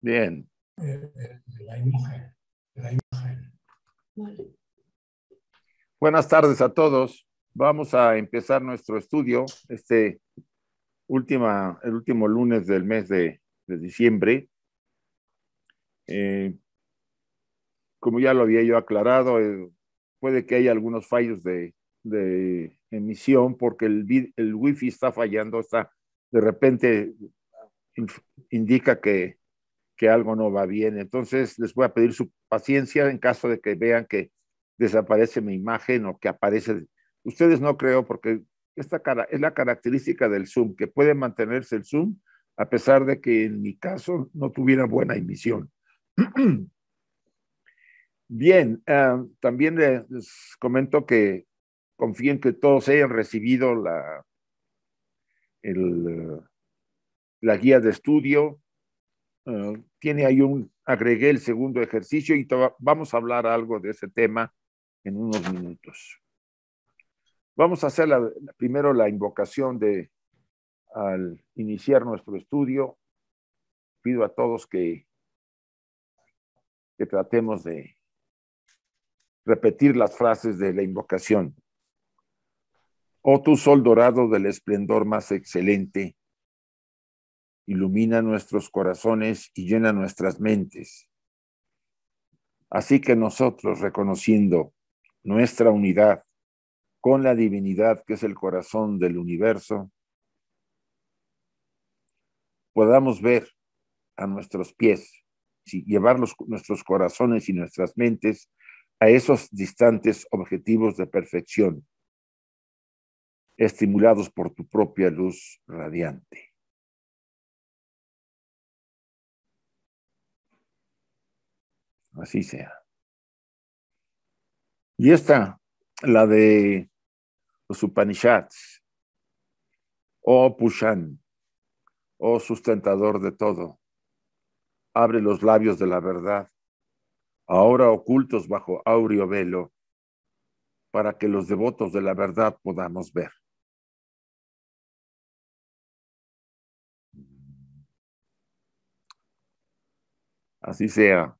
Bien. Buenas tardes a todos. Vamos a empezar nuestro estudio este última, el último lunes del mes de, diciembre. Eh, como ya lo había yo aclarado, eh, puede que haya algunos fallos de, emisión porque el, wifi está fallando, está de repente indica que que algo no va bien. Entonces les voy a pedir su paciencia en caso de que vean que desaparece mi imagen o que aparece. Ustedes no creo porque esta cara es la característica del Zoom, que puede mantenerse el Zoom a pesar de que en mi caso no tuviera buena emisión. Bien, ah, también les comento que confío en que todos hayan recibido la, la guía de estudio, eh, tiene ahí un, agregué el segundo ejercicio y vamos a hablar algo de ese tema en unos minutos. Vamos a hacer primero la invocación de, al iniciar nuestro estudio. Pido a todos que, que tratemos de repetir las frases de la invocación. Oh tu sol dorado del esplendor más excelente ilumina nuestros corazones y llena nuestras mentes. Así que nosotros, reconociendo nuestra unidad con la divinidad que es el corazón del universo, podamos ver a nuestros pies, llevar nuestros corazones y nuestras mentes a esos distantes objetivos de perfección, estimulados por tu propia luz radiante. así sea. Y esta, la de los Upanishads, oh Pushan, oh sustentador de todo, abre los labios de la verdad, ahora ocultos bajo aureo velo, para que los devotos de la verdad podamos ver. Así sea.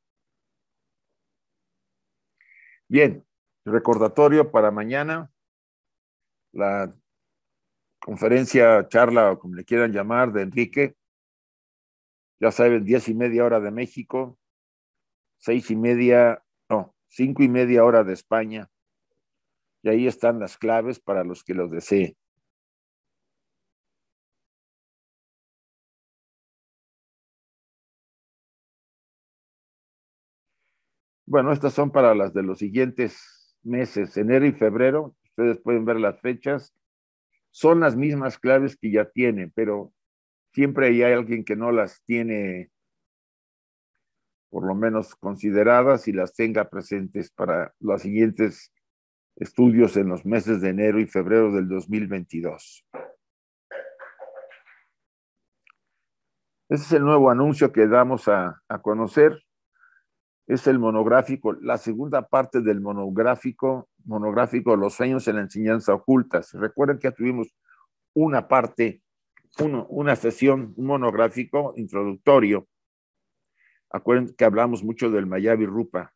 Bien, recordatorio para mañana, la conferencia, charla o como le quieran llamar de Enrique. Ya saben, diez y media hora de México, seis y media, no, cinco y media hora de España. Y ahí están las claves para los que los deseen. Bueno, estas son para las de los siguientes meses, enero y febrero. Ustedes pueden ver las fechas. Son las mismas claves que ya tiene, pero siempre hay alguien que no las tiene por lo menos consideradas y las tenga presentes para los siguientes estudios en los meses de enero y febrero del 2022. Ese es el nuevo anuncio que damos a conocer es el monográfico, la segunda parte del monográfico, monográfico Los sueños en la enseñanza oculta. Recuerden que ya tuvimos una parte, una sesión, un monográfico introductorio. Acuérdense que hablamos mucho del Mayavi Rupa,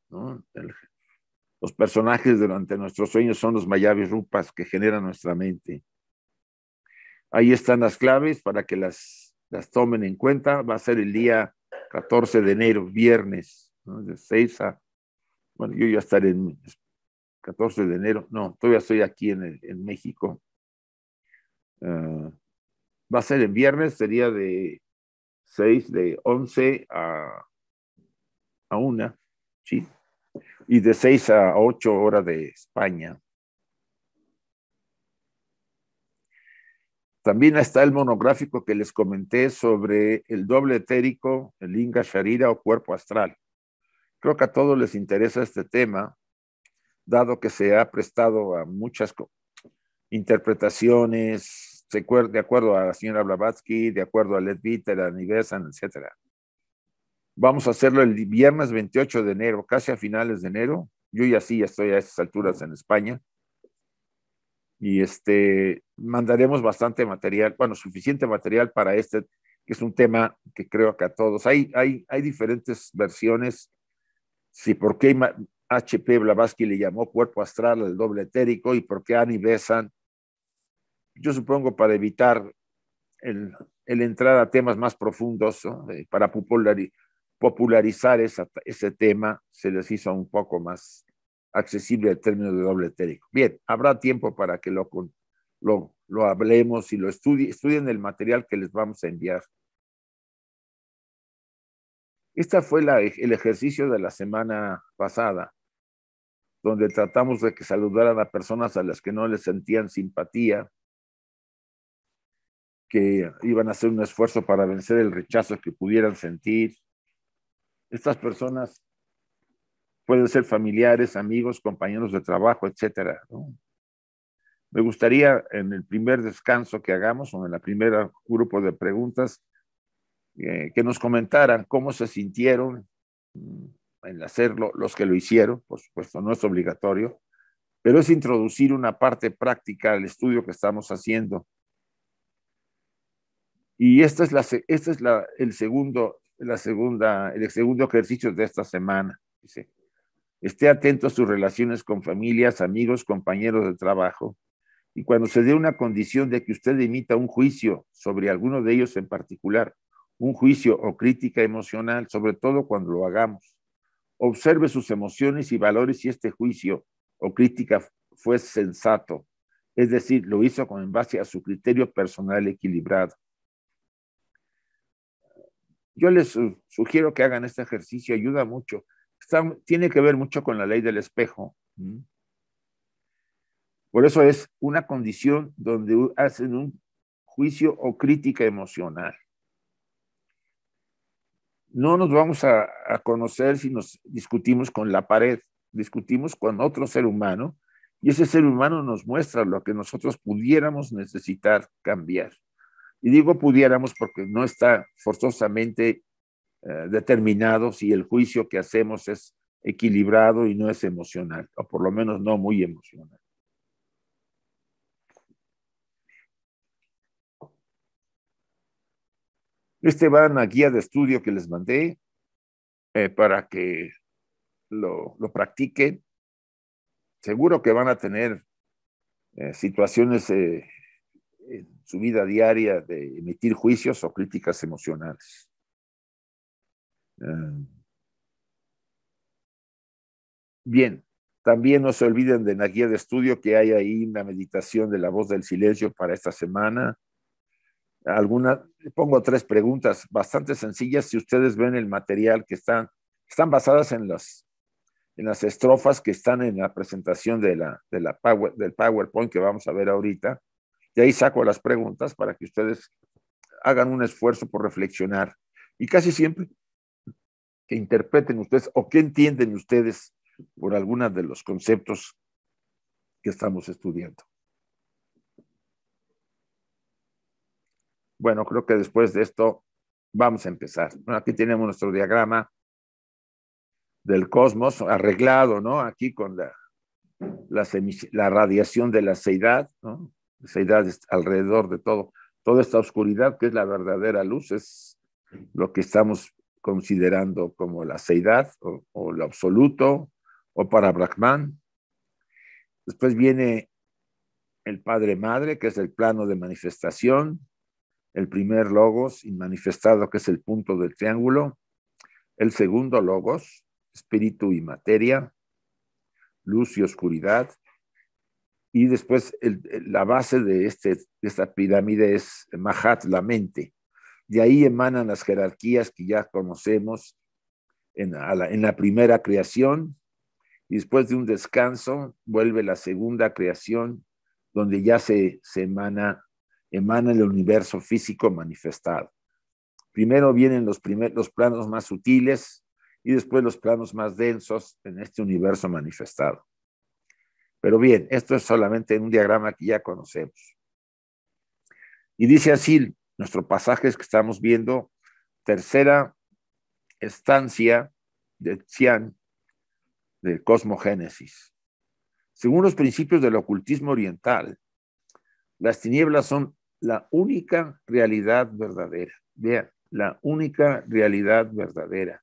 los personajes durante nuestros sueños son los Mayavi Rupas que generan nuestra mente. Ahí están las claves para que las, las tomen en cuenta. Va a ser el día 14 de enero, viernes de 6 a, bueno, yo ya estaré en 14 de enero, no, todavía estoy aquí en, México. Ah, va a ser en viernes, sería de 6, de 11 a, a 1, ¿sí? Y de 6 a 8 horas de España. También está el monográfico que les comenté sobre el doble etérico, el Inga Sharira o cuerpo astral. Creo que a todos les interesa este tema, dado que se ha prestado a muchas interpretaciones, de acuerdo a la señora Blavatsky, de acuerdo a Led a Nivesan, etc. Vamos a hacerlo el viernes 28 de enero, casi a finales de enero. Yo ya sí, estoy a estas alturas en España. Y este, mandaremos bastante material, bueno, suficiente material para este, que es un tema que creo que a todos. Hay, hay, hay diferentes versiones si por qué H.P. Blavatsky le llamó cuerpo astral al doble etérico y por qué Annie besan. Yo supongo para evitar el, entrar a temas más profundos, eh, para popularizar ese tema, se les hizo un poco más accesible el término de doble etérico. Bien, habrá tiempo para que lo, lo hablemos y lo estudien, estudien el material que les vamos a enviar este fue e, el ejercicio de la semana pasada, donde tratamos de que saludaran a personas a las que no les sentían simpatía, que iban a hacer un esfuerzo para vencer el rechazo que pudieran sentir. Estas personas pueden ser familiares, amigos, compañeros de trabajo, etc. Me gustaría en el primer descanso que hagamos o en el primer grupo de preguntas eh, que nos comentaran cómo se sintieron mm, en hacerlo los que lo hicieron, por supuesto no es obligatorio, pero es introducir una parte práctica al estudio que estamos haciendo. Y este es, la, es el, segundo, la segunda, el segundo ejercicio de esta semana. Dice, esté atento a sus relaciones con familias, amigos, compañeros de trabajo, y cuando se dé una condición de que usted emita un juicio sobre alguno de ellos en particular, un juicio o crítica emocional, sobre todo cuando lo hagamos. Observe sus emociones y valores si este juicio o crítica fue sensato, es decir, lo hizo con base a su criterio personal equilibrado. Yo les sugiero que hagan este ejercicio, ayuda mucho. tiene que ver mucho con la ley del espejo. Por eso es una condición donde hacen un juicio o crítica emocional no nos vamos a, conocer si nos discutimos con la pared, discutimos con otro ser humano y ese ser humano nos muestra lo que nosotros pudiéramos necesitar cambiar. Y digo pudiéramos porque no está forzosamente eh, determinado si el juicio que hacemos es equilibrado y no es emocional, o por lo menos no muy emocional. Este va en la guía de estudio que les mandé eh, para que lo, practiquen. Seguro que van a tener eh, situaciones eh, en su vida diaria de emitir juicios o críticas emocionales. Ah. Bien, también no se olviden de la guía de estudio que hay ahí una la meditación de la voz del silencio para esta semana algunas, pongo tres preguntas bastante sencillas. Si ustedes ven el material que están, están basadas en las, en las estrofas que están en la presentación de la, de la power, del PowerPoint que vamos a ver ahorita. De ahí saco las preguntas para que ustedes hagan un esfuerzo por reflexionar. Y casi siempre que interpreten ustedes o que entienden ustedes por algunos de los conceptos que estamos estudiando. Bueno, creo que después de esto vamos a empezar. aquí tenemos nuestro diagrama del cosmos arreglado, ¿no? Aquí con la, radiación de la seidad, ¿no? La seidad es alrededor de todo. Toda esta oscuridad que es la verdadera luz es lo que estamos considerando como la seidad o, o lo absoluto o para Brahman. Después viene el Padre Madre, que es el plano de manifestación, el primer logos inmanifestado, que es el punto del triángulo, el segundo logos, espíritu y materia, luz y oscuridad, y después la base de, este, esta pirámide es Mahat, la mente. De ahí emanan las jerarquías que ya conocemos en la, primera creación, y después de un descanso vuelve la segunda creación, donde ya se emana emana el universo físico manifestado. Primero vienen los, primeros planos más sutiles y después los planos más densos en este universo manifestado. Pero bien, esto es solamente en un diagrama que ya conocemos. Y dice así, nuestro pasaje es que estamos viendo, tercera estancia de Xian, del cosmogénesis. Según los principios del ocultismo oriental, las tinieblas son la única realidad verdadera. Vean, la única realidad verdadera.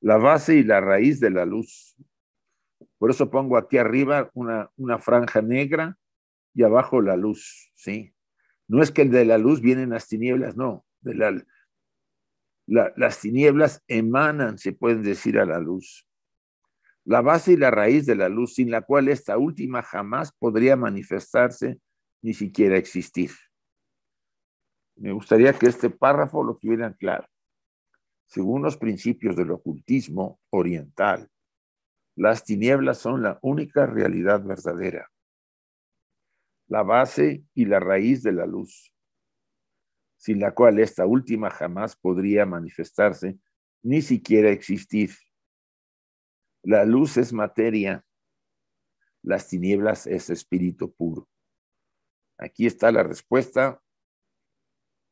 La base y la raíz de la luz. Por eso pongo aquí arriba una, franja negra y abajo la luz, ¿sí? No es que de la luz vienen las tinieblas, no. De la, las tinieblas emanan, se pueden decir, a la luz. La base y la raíz de la luz, sin la cual esta última jamás podría manifestarse ni siquiera existir. Me gustaría que este párrafo lo tuvieran claro. Según los principios del ocultismo oriental, las tinieblas son la única realidad verdadera, la base y la raíz de la luz, sin la cual esta última jamás podría manifestarse ni siquiera existir. La luz es materia, las tinieblas es espíritu puro. Aquí está la respuesta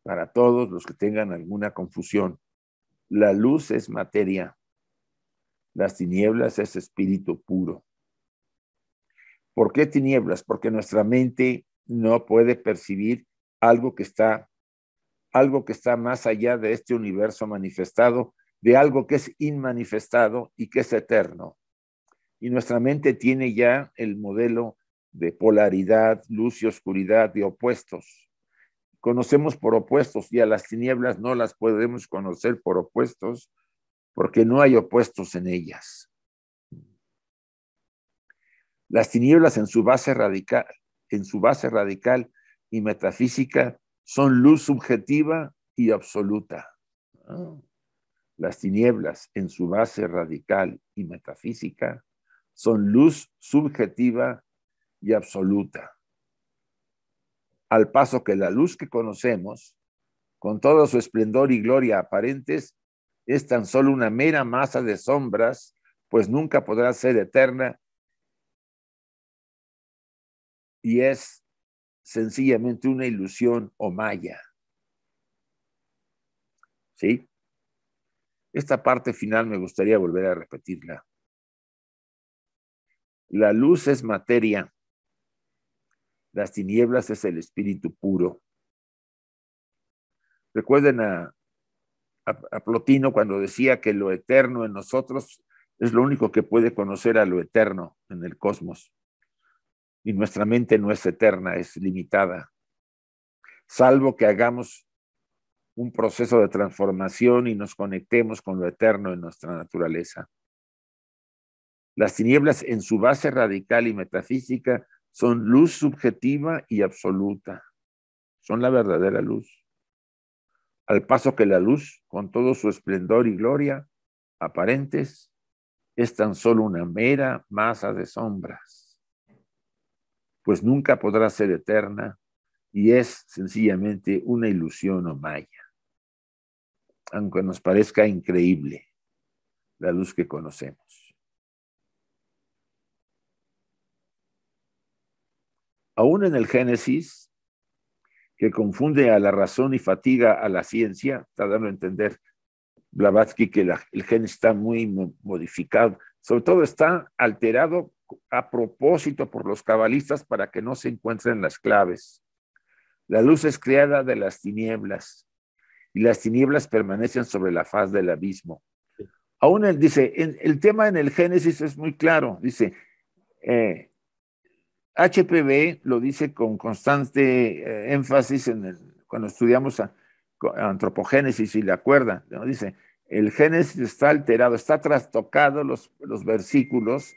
para todos los que tengan alguna confusión. La luz es materia, las tinieblas es espíritu puro. ¿Por qué tinieblas? Porque nuestra mente no puede percibir algo que está algo que está más allá de este universo manifestado, de algo que es inmanifestado y que es eterno. Y nuestra mente tiene ya el modelo de polaridad, luz y oscuridad, de opuestos conocemos por opuestos y a las tinieblas no las podemos conocer por opuestos porque no hay opuestos en ellas. Las tinieblas en su base radical, en su base radical y metafísica son luz subjetiva y absoluta. Las tinieblas en su base radical y metafísica son luz subjetiva y absoluta al paso que la luz que conocemos, con todo su esplendor y gloria aparentes, es tan solo una mera masa de sombras, pues nunca podrá ser eterna y es sencillamente una ilusión o maya. ¿Sí? Esta parte final me gustaría volver a repetirla. La luz es materia las tinieblas es el espíritu puro. Recuerden a, Plotino cuando decía que lo eterno en nosotros es lo único que puede conocer a lo eterno en el cosmos. Y nuestra mente no es eterna, es limitada. Salvo que hagamos un proceso de transformación y nos conectemos con lo eterno en nuestra naturaleza. Las tinieblas en su base radical y metafísica son luz subjetiva y absoluta. Son la verdadera luz. Al paso que la luz, con todo su esplendor y gloria aparentes, es tan solo una mera masa de sombras, pues nunca podrá ser eterna y es sencillamente una ilusión o maya. Aunque nos parezca increíble la luz que conocemos. aún en el Génesis, que confunde a la razón y fatiga a la ciencia, está dando a entender Blavatsky que el Génesis está muy modificado, sobre todo está alterado a propósito por los cabalistas para que no se encuentren las claves. La luz es creada de las tinieblas y las tinieblas permanecen sobre la faz del abismo. Aún él dice, el tema en el Génesis es muy claro, dice, eh, HPV lo dice con constante eh, énfasis en cuando estudiamos a, antropogénesis y le acuerda, dice, el Génesis está alterado, está trastocado los, versículos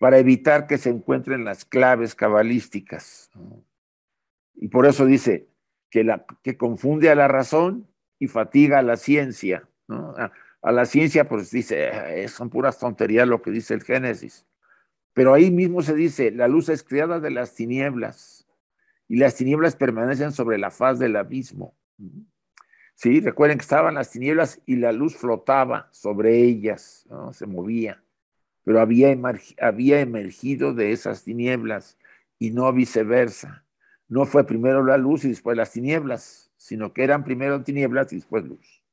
para evitar que se encuentren las claves cabalísticas. Y por eso dice que, confunde a la razón y fatiga a la ciencia. a, la ciencia pues dice, eh, son puras tonterías lo que dice el Génesis. Pero ahí mismo se dice, la luz es creada de las tinieblas y las tinieblas permanecen sobre la faz del abismo. Sí, recuerden que estaban las tinieblas y la luz flotaba sobre ellas, se movía, pero había, había emergido de esas tinieblas y no viceversa. No fue primero la luz y después las tinieblas, sino que eran primero tinieblas y después luz.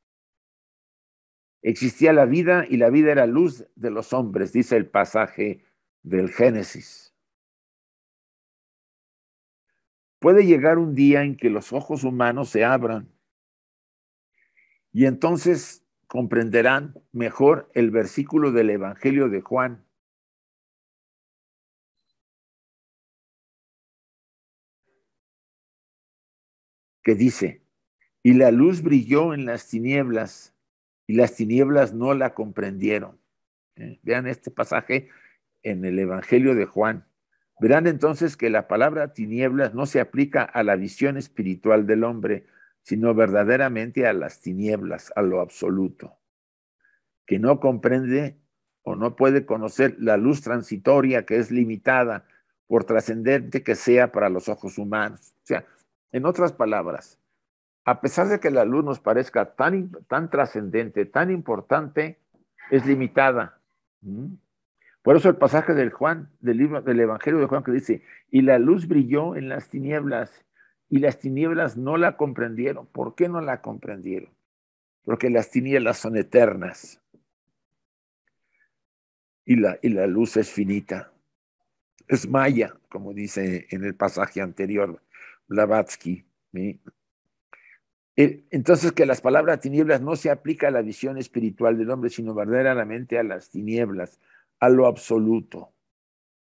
Existía la vida y la vida era luz de los hombres, dice el pasaje del Génesis. Puede llegar un día en que los ojos humanos se abran y entonces comprenderán mejor el versículo del Evangelio de Juan. que dice, y la luz brilló en las tinieblas, y las tinieblas no la comprendieron. ¿Eh? Vean este pasaje en el Evangelio de Juan. Verán entonces que la palabra tinieblas no se aplica a la visión espiritual del hombre, sino verdaderamente a las tinieblas, a lo absoluto, que no comprende o no puede conocer la luz transitoria que es limitada por trascendente que sea para los ojos humanos. O sea, en otras palabras, a pesar de que la luz nos parezca tan, tan trascendente, tan importante, es limitada. Por eso el pasaje del Juan, del libro del Evangelio de Juan que dice, y la luz brilló en las tinieblas, y las tinieblas no la comprendieron. ¿Por qué no la comprendieron? Porque las tinieblas son eternas. Y la, y la luz es finita. Es maya, como dice en el pasaje anterior Blavatsky. Eh, entonces que las palabras tinieblas no se aplica a la visión espiritual del hombre, sino verdaderamente a las tinieblas, lo absoluto,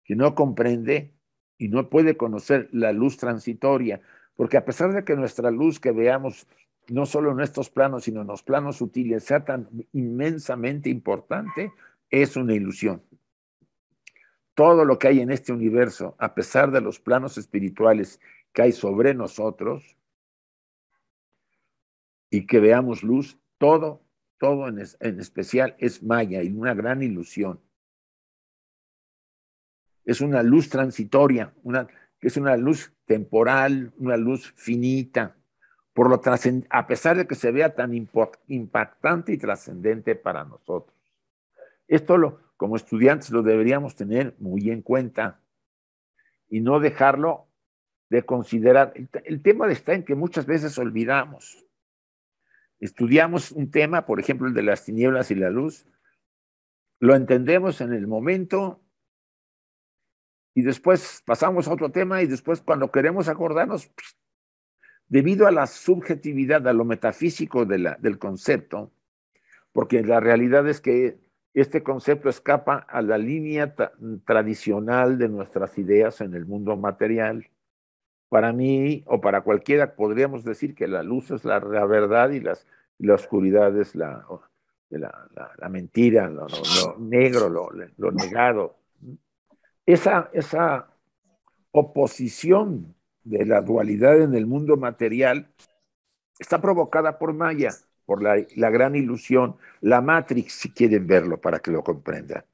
que no comprende y no puede conocer la luz transitoria, porque a pesar de que nuestra luz que veamos no solo en estos planos, sino en los planos sutiles, sea tan inmensamente importante, es una ilusión. Todo lo que hay en este universo, a pesar de los planos espirituales que hay sobre nosotros, y que veamos luz, todo, todo en, en especial es Maya y una gran ilusión es una luz transitoria, una, es una luz temporal, una luz finita, por lo a pesar de que se vea tan impactante y trascendente para nosotros. Esto lo, como estudiantes lo deberíamos tener muy en cuenta y no dejarlo de considerar. El, el tema está en que muchas veces olvidamos. Estudiamos un tema, por ejemplo, el de las tinieblas y la luz, lo entendemos en el momento y después pasamos a otro tema y después cuando queremos acordarnos, pues, debido a la subjetividad, a lo metafísico de la, del concepto, porque la realidad es que este concepto escapa a la línea tradicional de nuestras ideas en el mundo material. Para mí o para cualquiera podríamos decir que la luz es la, verdad y la oscuridad es la, la mentira, lo, negro, lo, lo negado esa, oposición de la dualidad en el mundo material está provocada por Maya, por la, la, gran ilusión, la Matrix, si quieren verlo para que lo comprendan.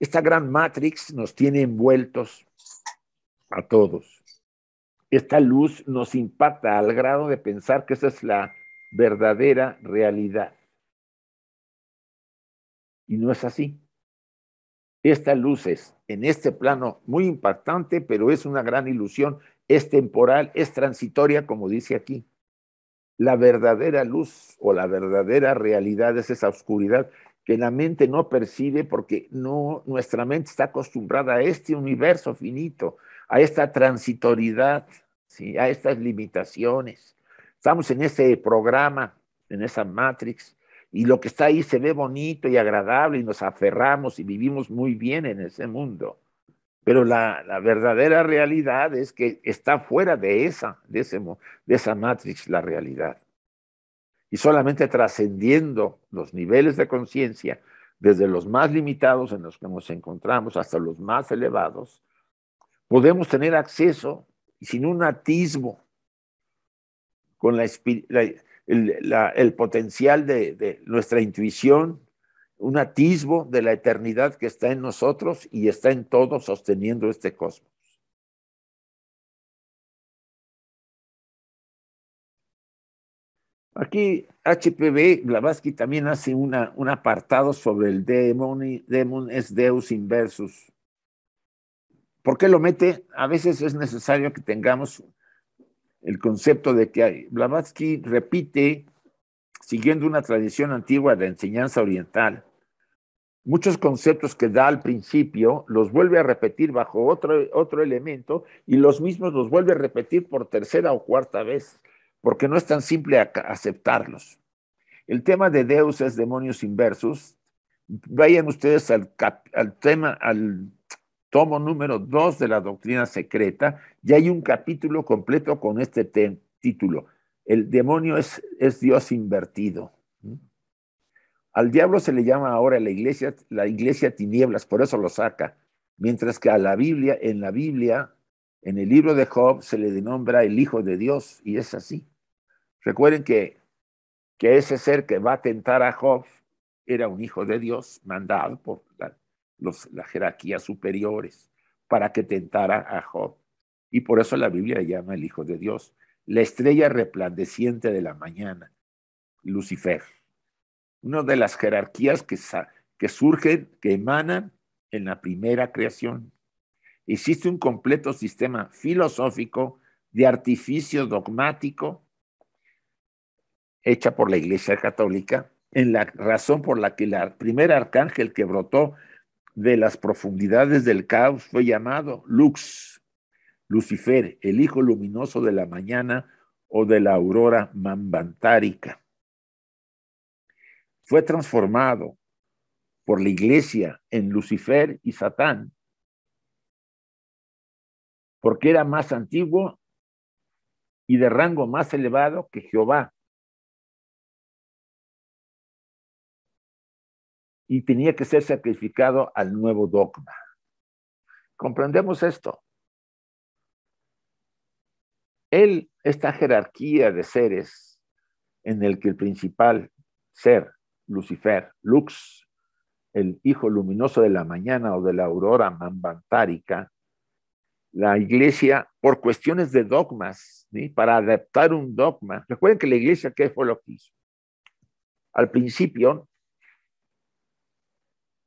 Esta gran Matrix nos tiene envueltos a todos. Esta luz nos impacta al grado de pensar que esa es la verdadera realidad. Y no es así. Estas luces en este plano muy impactante, pero es una gran ilusión, es temporal, es transitoria, como dice aquí. La verdadera luz o la verdadera realidad es esa oscuridad que la mente no percibe porque no, nuestra mente está acostumbrada a este universo finito, a esta transitoriedad, ¿sí? a estas limitaciones. Estamos en ese programa, en esa matrix, y lo que está ahí se ve bonito y agradable y nos aferramos y vivimos muy bien en ese mundo. Pero la, la verdadera realidad es que está fuera de esa, de, ese, de esa matrix la realidad. Y solamente trascendiendo los niveles de conciencia, desde los más limitados en los que nos encontramos hasta los más elevados, podemos tener acceso sin un atisbo con la, la, el, potencial de, nuestra intuición, un atisbo de la eternidad que está en nosotros y está en todos sosteniendo este cosmos. Aquí HPV, Blavatsky también hace un apartado sobre el demon, demon es Deus inversus. ¿Por qué lo mete? A veces es necesario que tengamos el concepto de que Blavatsky repite, siguiendo una tradición antigua de enseñanza oriental, muchos conceptos que da al principio, los vuelve a repetir bajo otro, otro elemento y los mismos los vuelve a repetir por tercera o cuarta vez, porque no es tan simple aceptarlos. El tema de Deus es demonios inversos, Vayan ustedes al, al tema, al tomo número dos de la doctrina secreta, ya hay un capítulo completo con este título. El demonio es, Dios invertido. Al diablo se le llama ahora la iglesia, la iglesia tinieblas, por eso lo saca. Mientras que a la Biblia, en la Biblia, en el libro de Job, se le denombra el Hijo de Dios, y es así. Recuerden que, que ese ser que va a tentar a Job era un hijo de Dios mandado por, las jerarquías superiores para que tentara a Job. Y por eso la Biblia llama el Hijo de Dios, la estrella replandeciente de la mañana, Lucifer. Una de las jerarquías que, que surgen, que emanan en la primera creación. Existe un completo sistema filosófico de artificio dogmático hecha por la Iglesia Católica, en la razón por la que el primer arcángel que brotó de las profundidades del caos fue llamado Lux, Lucifer, el hijo luminoso de la mañana o de la aurora mambantárica. Fue transformado por la iglesia en Lucifer y Satán, porque era más antiguo y de rango más elevado que Jehová, y tenía que ser sacrificado al nuevo dogma. Comprendemos esto. Él, esta jerarquía de seres en el que el principal ser, Lucifer, Lux, el hijo luminoso de la mañana o de la aurora mambantárica, la iglesia, por cuestiones de dogmas, para adaptar un dogma, recuerden que la iglesia, ¿qué fue lo que hizo? Al principio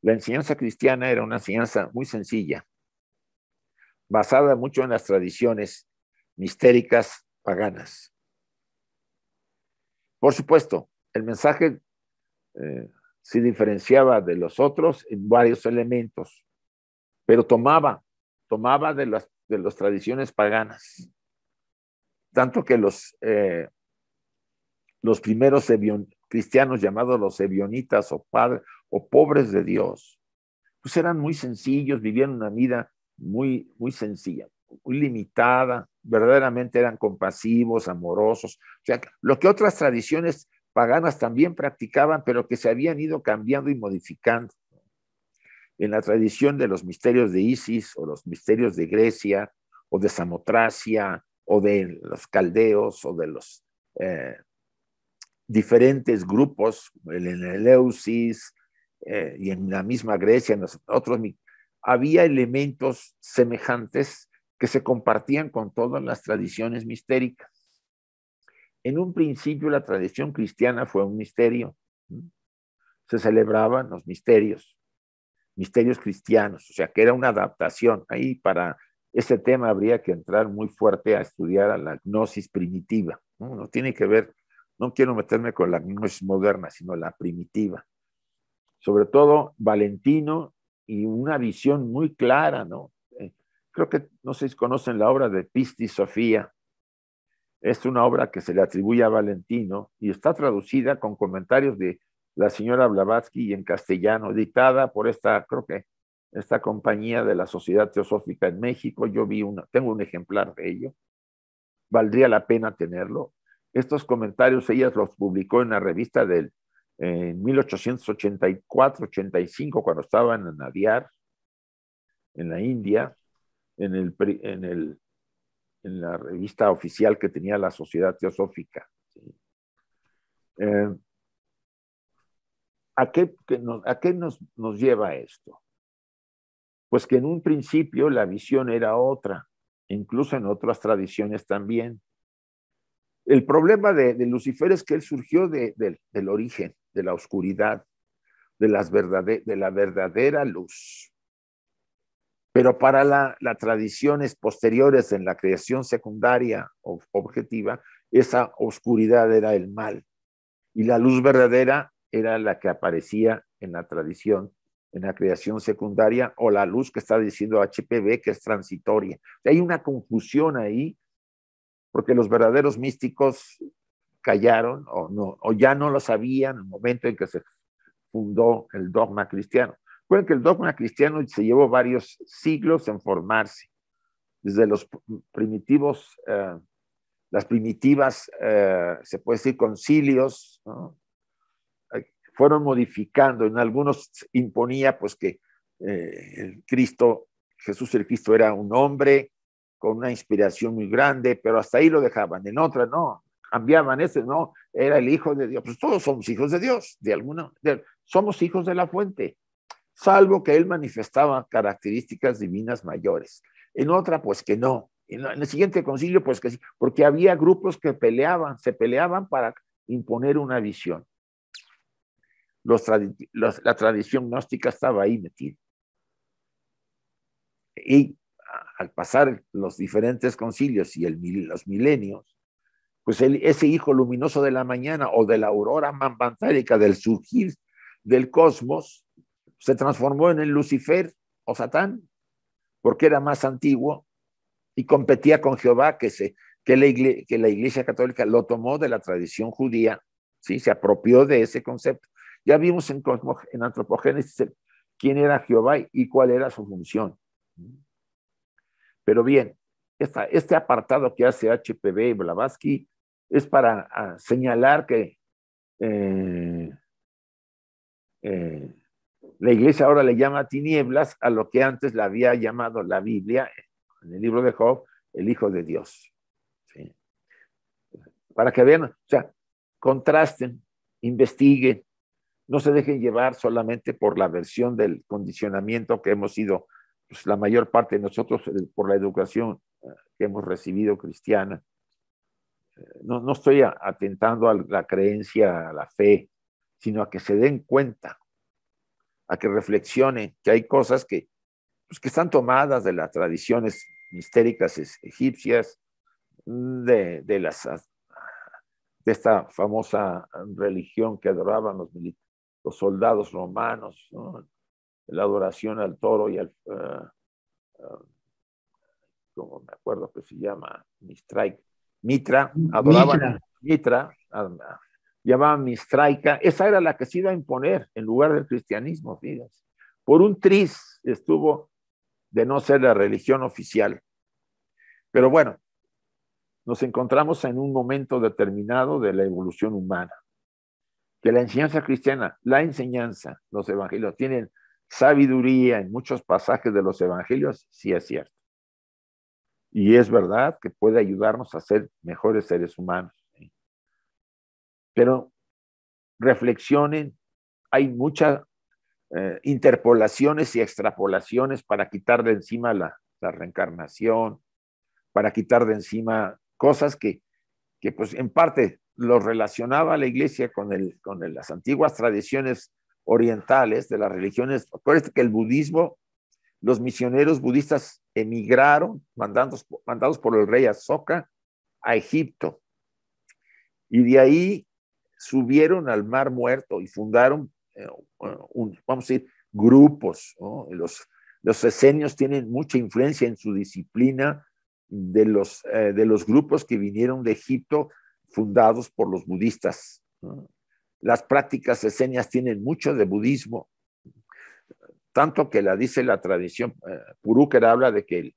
la enseñanza cristiana era una enseñanza muy sencilla, basada mucho en las tradiciones mistéricas paganas. Por supuesto, el mensaje eh, se diferenciaba de los otros en varios elementos, pero tomaba, tomaba de las, de tradiciones paganas, tanto que los, eh, los primeros cristianos llamados los evionitas o, padres, o pobres de Dios, pues eran muy sencillos, vivían una vida muy, muy sencilla, muy limitada, verdaderamente eran compasivos, amorosos. O sea, lo que otras tradiciones paganas también practicaban, pero que se habían ido cambiando y modificando. En la tradición de los misterios de Isis o los misterios de Grecia o de Samotracia o de los caldeos o de los eh, diferentes grupos, el Eleusis, eh, y en la misma Grecia, en otros, había elementos semejantes que se compartían con todas las tradiciones mistéricas. En un principio la tradición cristiana fue un misterio. Se celebraban los misterios, misterios cristianos, o sea que era una adaptación. Ahí para ese tema habría que entrar muy fuerte a estudiar a la gnosis primitiva. no tiene que ver, no quiero meterme con la gnosis moderna, sino la primitiva sobre todo Valentino, y una visión muy clara, ¿no? Eh, creo que, no sé si conocen la obra de Pisti Sofía, es una obra que se le atribuye a Valentino y está traducida con comentarios de la señora Blavatsky en castellano, editada por esta, creo que esta compañía de la Sociedad Teosófica en México. Yo vi una, tengo un ejemplar de ello. Valdría la pena tenerlo. Estos comentarios ella los publicó en la revista del en 1884-85, cuando estaban en Nadiar, en la India, en, la revista oficial que tenía la Sociedad Teosófica. Eh, ¿A qué, nos, lleva esto? Pues que en un principio la visión era otra, incluso en otras tradiciones también. El problema de, Lucifer es que él surgió del origen, de la oscuridad, de, las de la verdadera luz. Pero para las tradiciones posteriores en la creación secundaria o objetiva, esa oscuridad era el mal y la luz verdadera era la que aparecía en la tradición, en la creación secundaria, o la luz que está diciendo HPV, que es transitoria. hay una confusión ahí, porque los verdaderos místicos callaron o, no, o ya no lo sabían en el momento en que se fundó el dogma cristiano. Recuerden que el dogma cristiano se llevó varios siglos en formarse, desde los primitivos, eh, las primitivas, eh, se puede decir, concilios, fueron modificando, en algunos imponía pues que eh, el Cristo, Jesús el Cristo era un hombre con una inspiración muy grande, pero hasta ahí lo dejaban, en otras no, cambiaban ese, no, era el hijo de Dios. Pues todos somos hijos de Dios, de alguna, somos hijos de la fuente, salvo que él manifestaba características divinas mayores. En otra, pues que no. En, el siguiente concilio, pues que sí, porque había grupos que peleaban, se peleaban para imponer una visión. la tradición gnóstica estaba ahí metida. Y al pasar los diferentes concilios y el, los milenios, pues ese hijo luminoso de la mañana o de la aurora mambantárica del surgir del cosmos se transformó en el Lucifer o Satán, porque era más antiguo y competía con Jehová, que, se, que, la, iglesia, Católica lo tomó de la tradición judía, ¿sí? se apropió de ese concepto. Ya vimos en, en Antropogénesis quién era Jehová y cuál era su función. Pero bien, este apartado que hace HPB y Blavatsky es para ah, señalar que eh, eh, la iglesia ahora le llama tinieblas a lo que antes la había llamado la Biblia, en el libro de Job, el Hijo de Dios. Para que vean, o sea, contrasten, investiguen, no se dejen llevar solamente por la versión del condicionamiento que hemos sido, pues, la mayor parte de nosotros, eh, por la educación que hemos recibido cristiana no, no estoy atentando a la creencia, a la fe, sino a que se den cuenta, a que reflexionen que hay cosas que, pues, que están tomadas de las tradiciones mistéricas egipcias, de, las, ah, de esta famosa religión que adoraban los, los soldados romanos, la adoración al toro y al... Uh, ah, ah, como me acuerdo que se llama, Mistrike, Mitra, adoraban Mitra, Mitra llamaban Mistraica, esa era la que se iba a imponer en lugar del cristianismo, fíjense. Por un tris estuvo de no ser la religión oficial. Pero bueno, nos encontramos en un momento determinado de la evolución humana, que la enseñanza cristiana, la enseñanza, los evangelios tienen sabiduría en muchos pasajes de los evangelios, sí es cierto. Y es verdad que puede ayudarnos a ser mejores seres humanos. Pero reflexionen, hay muchas eh, interpolaciones y extrapolaciones para quitar de encima la, reencarnación, para quitar de encima cosas que, pues en parte lo relacionaba la iglesia con, con las antiguas tradiciones orientales de las religiones. Acuérdense que el budismo, los misioneros budistas emigraron, mandados, mandados por el rey Azoka, a Egipto. Y de ahí subieron al Mar Muerto y fundaron, eh, vamos a decir, grupos. Los, los esenios tienen mucha influencia en su disciplina de los, eh, de los grupos que vinieron de Egipto fundados por los budistas. Las prácticas esenias tienen mucho de budismo tanto que la dice la tradición, eh, Purúker habla de que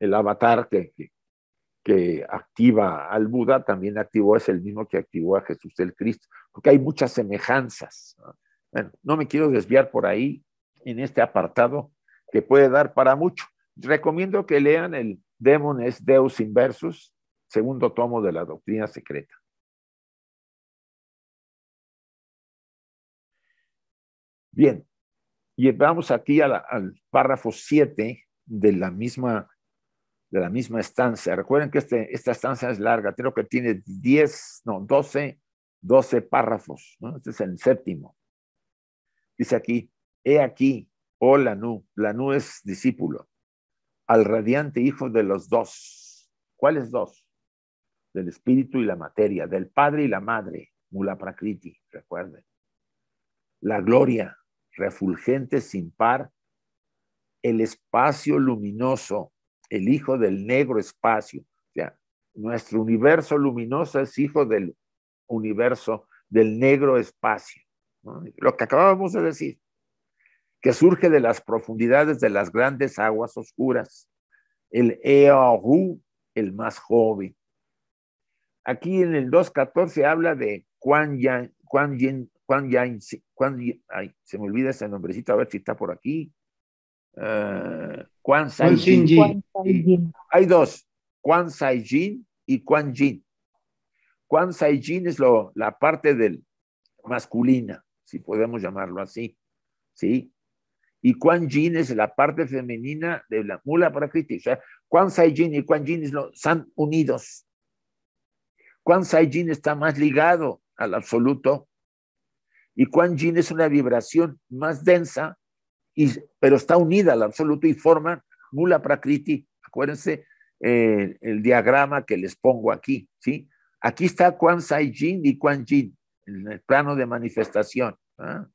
el, avatar que, activa al Buda también activó, es el mismo que activó a Jesús el Cristo, porque hay muchas semejanzas. Bueno, no me quiero desviar por ahí en este apartado que puede dar para mucho. Recomiendo que lean el Demon es Deus Inversus, segundo tomo de la doctrina secreta. Bien, y vamos aquí al párrafo 7 de la misma de la misma estancia. Recuerden que este, esta estancia es larga, creo que tiene 10, no, 12, 12 párrafos. Este es el séptimo. Dice aquí, he aquí, oh Lanú, Lanú es discípulo, al radiante hijo de los dos. ¿Cuáles dos? Del espíritu y la materia, del padre y la madre, Mula Prakriti, recuerden. La gloria, refulgente sin par, el espacio luminoso, el hijo del negro espacio. O sea, nuestro universo luminoso es hijo del universo del negro espacio. Lo que acabamos de decir, que surge de las profundidades de las grandes aguas oscuras, el Eohu, el más joven. Aquí en el 2.14 habla de Kuan Yin, se me olvida ese nombrecito, a ver si está por aquí. Eh, hay dos, Juan Jin y Juan Jin. Juan Jin es lo, la parte del masculina, si podemos llamarlo así, ¿sí? Y Quan Jin es la parte femenina de la mula para O sea, Sai Jin y Quan Jin están unidos. juan Sai Jin está más ligado al absoluto y Kuan Yin es una vibración más densa, y, pero está unida al absoluto y forman Mula Prakriti. Acuérdense eh, el diagrama que les pongo aquí, ¿sí? Aquí está Quan Sai Yin y Kuan Yin, en el plano de manifestación. ¿ah?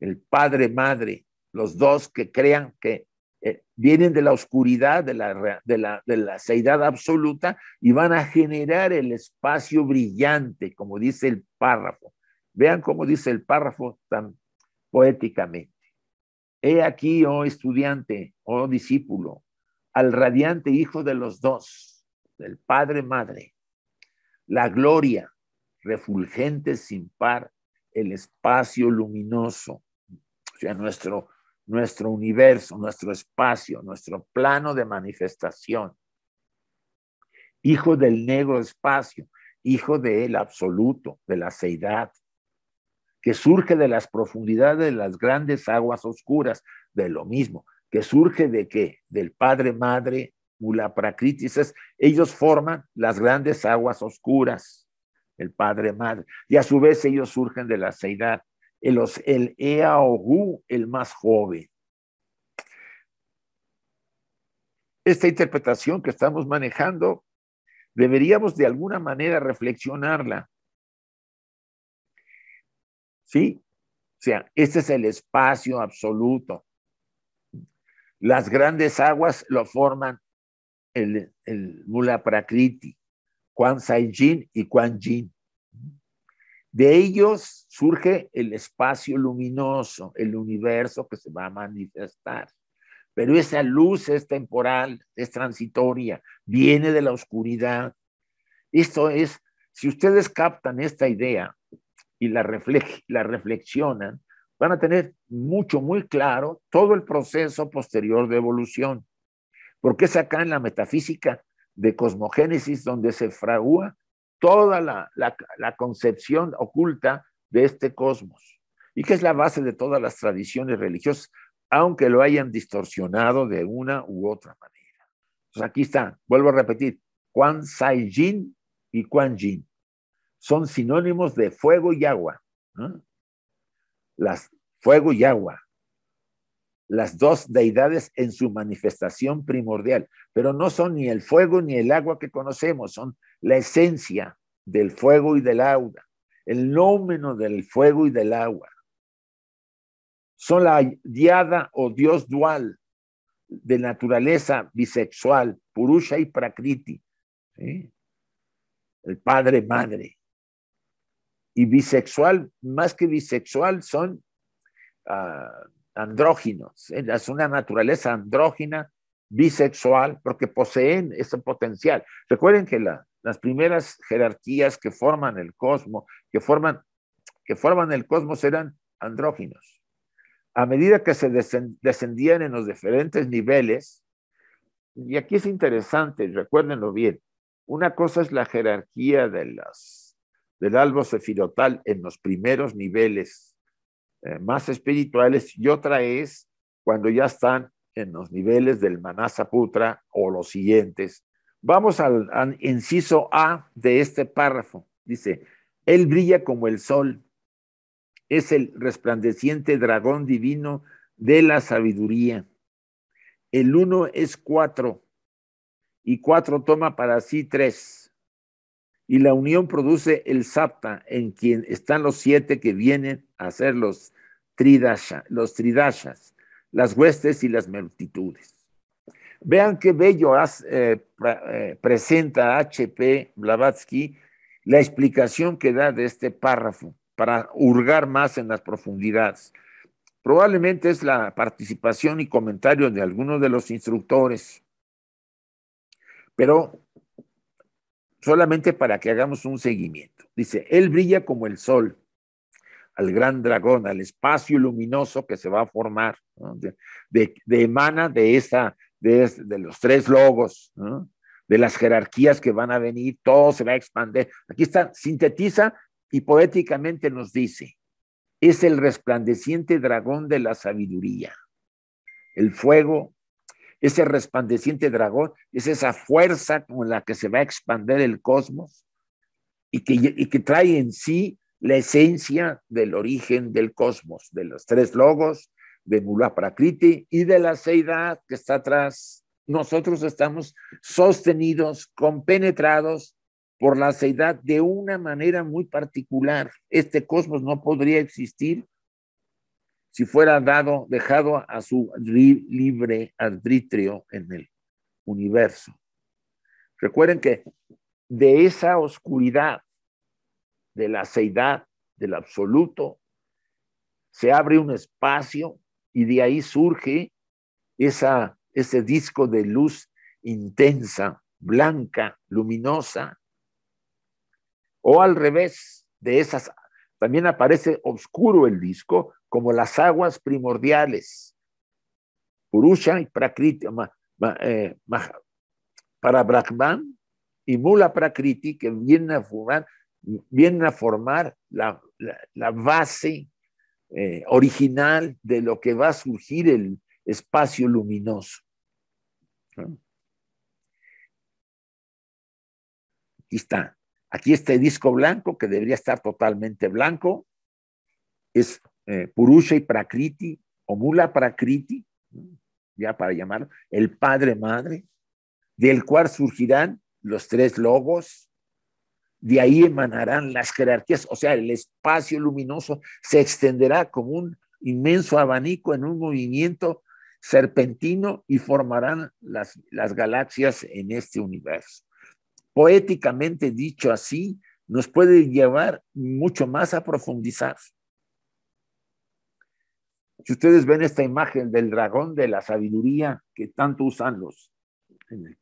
El padre, madre, los dos que crean que eh, vienen de la oscuridad, de la, de, de la seidad absoluta y van a generar el espacio brillante, como dice el párrafo. Vean cómo dice el párrafo tan poéticamente. He aquí, oh estudiante, oh discípulo, al radiante Hijo de los dos, del Padre Madre, la gloria refulgente sin par, el espacio luminoso, o sea, nuestro, nuestro universo, nuestro espacio, nuestro plano de manifestación. Hijo del negro espacio, hijo del absoluto, de la seidad, que surge de las profundidades de las grandes aguas oscuras, de lo mismo, que surge de qué? Del padre, madre, mulapracritis, ellos forman las grandes aguas oscuras, el padre, madre, y a su vez ellos surgen de la seidad, el, el el más joven. Esta interpretación que estamos manejando deberíamos de alguna manera reflexionarla ¿sí? O sea, este es el espacio absoluto. Las grandes aguas lo forman el, Mula Prakriti, Kwan Sai Jin y Kwan Jin. De ellos surge el espacio luminoso, el universo que se va a manifestar. Pero esa luz es temporal, es transitoria, viene de la oscuridad. Esto es, si ustedes captan esta idea, y la, la reflexionan, van a tener mucho, muy claro todo el proceso posterior de evolución. Porque es acá en la metafísica de cosmogénesis donde se fragua toda la, concepción oculta de este cosmos y que es la base de todas las tradiciones religiosas, aunque lo hayan distorsionado de una u otra manera. Entonces pues aquí está, vuelvo a repetir, Juan Sai Jin y Quan Jin son sinónimos de fuego y agua. Las fuego y agua. Las dos deidades en su manifestación primordial, pero no son ni el fuego ni el agua que conocemos, son la esencia del fuego y del agua, el nómeno del fuego y del agua. Son la diada o dios dual de naturaleza bisexual, Purusha y Prakriti, el padre-madre y bisexual, más que bisexual, son ah, andróginos, es una naturaleza andrógina, bisexual, porque poseen ese potencial. Recuerden que las primeras jerarquías que forman el cosmos, que forman, que forman el cosmos eran andróginos. A medida que se descendían en los diferentes niveles, y aquí es interesante, recuérdenlo bien, una cosa es la jerarquía de las del albo sefirotal en los primeros niveles eh, más espirituales y otra es cuando ya están en los niveles del manasaputra o los siguientes. Vamos al, al inciso A de este párrafo. Dice, Él brilla como el sol, es el resplandeciente dragón divino de la sabiduría. El uno es cuatro y cuatro toma para sí tres y la unión produce el sapta, en quien están los siete que vienen a ser los, tridasha, los tridashas, las huestes y las multitudes. Vean qué bello eh, eh, presenta H.P. Blavatsky la explicación que da de este párrafo para hurgar más en las profundidades. Probablemente es la participación y comentario de algunos de los instructores, pero solamente para que hagamos un seguimiento. Dice, Él brilla como el sol, al gran dragón, al espacio luminoso que se va a formar, de, emana de, esa, de, los tres logos, de las jerarquías que van a venir, todo se va a expandir. Aquí está, sintetiza y poéticamente nos dice, es el resplandeciente dragón de la sabiduría, el fuego ese resplandeciente dragón, es esa fuerza con la que se va a expandir el cosmos y que, trae en sí la esencia del origen del cosmos, de los tres logos, de Mula Prakriti y de la seidad que está atrás. Nosotros estamos sostenidos, compenetrados por la seidad de una manera muy particular. Este cosmos no podría existir si fuera dado, dejado a su libre arbitrio en el universo. Recuerden que de esa oscuridad, de la seidad, del absoluto, se abre un espacio y de ahí surge esa, ese disco de luz intensa, blanca, luminosa. O al revés, de esas, también aparece oscuro el disco, como las aguas primordiales, Purusha y Prakriti, eh, para Brahman y Mula Prakriti, que vienen a formar, a formar la, base eh, original de lo que va a surgir el espacio luminoso. Aquí está. Aquí este disco blanco, que debería estar totalmente blanco, es eh, Purusha y Prakriti, o Mula Prakriti, ya para llamarlo, el padre-madre, del cual surgirán los tres logos, de ahí emanarán las jerarquías, o sea, el espacio luminoso se extenderá como un inmenso abanico en un movimiento serpentino y formarán las, las galaxias en este universo. Poéticamente dicho así, nos puede llevar mucho más a profundizar. Si ustedes ven esta imagen del dragón de la sabiduría que tanto usan los,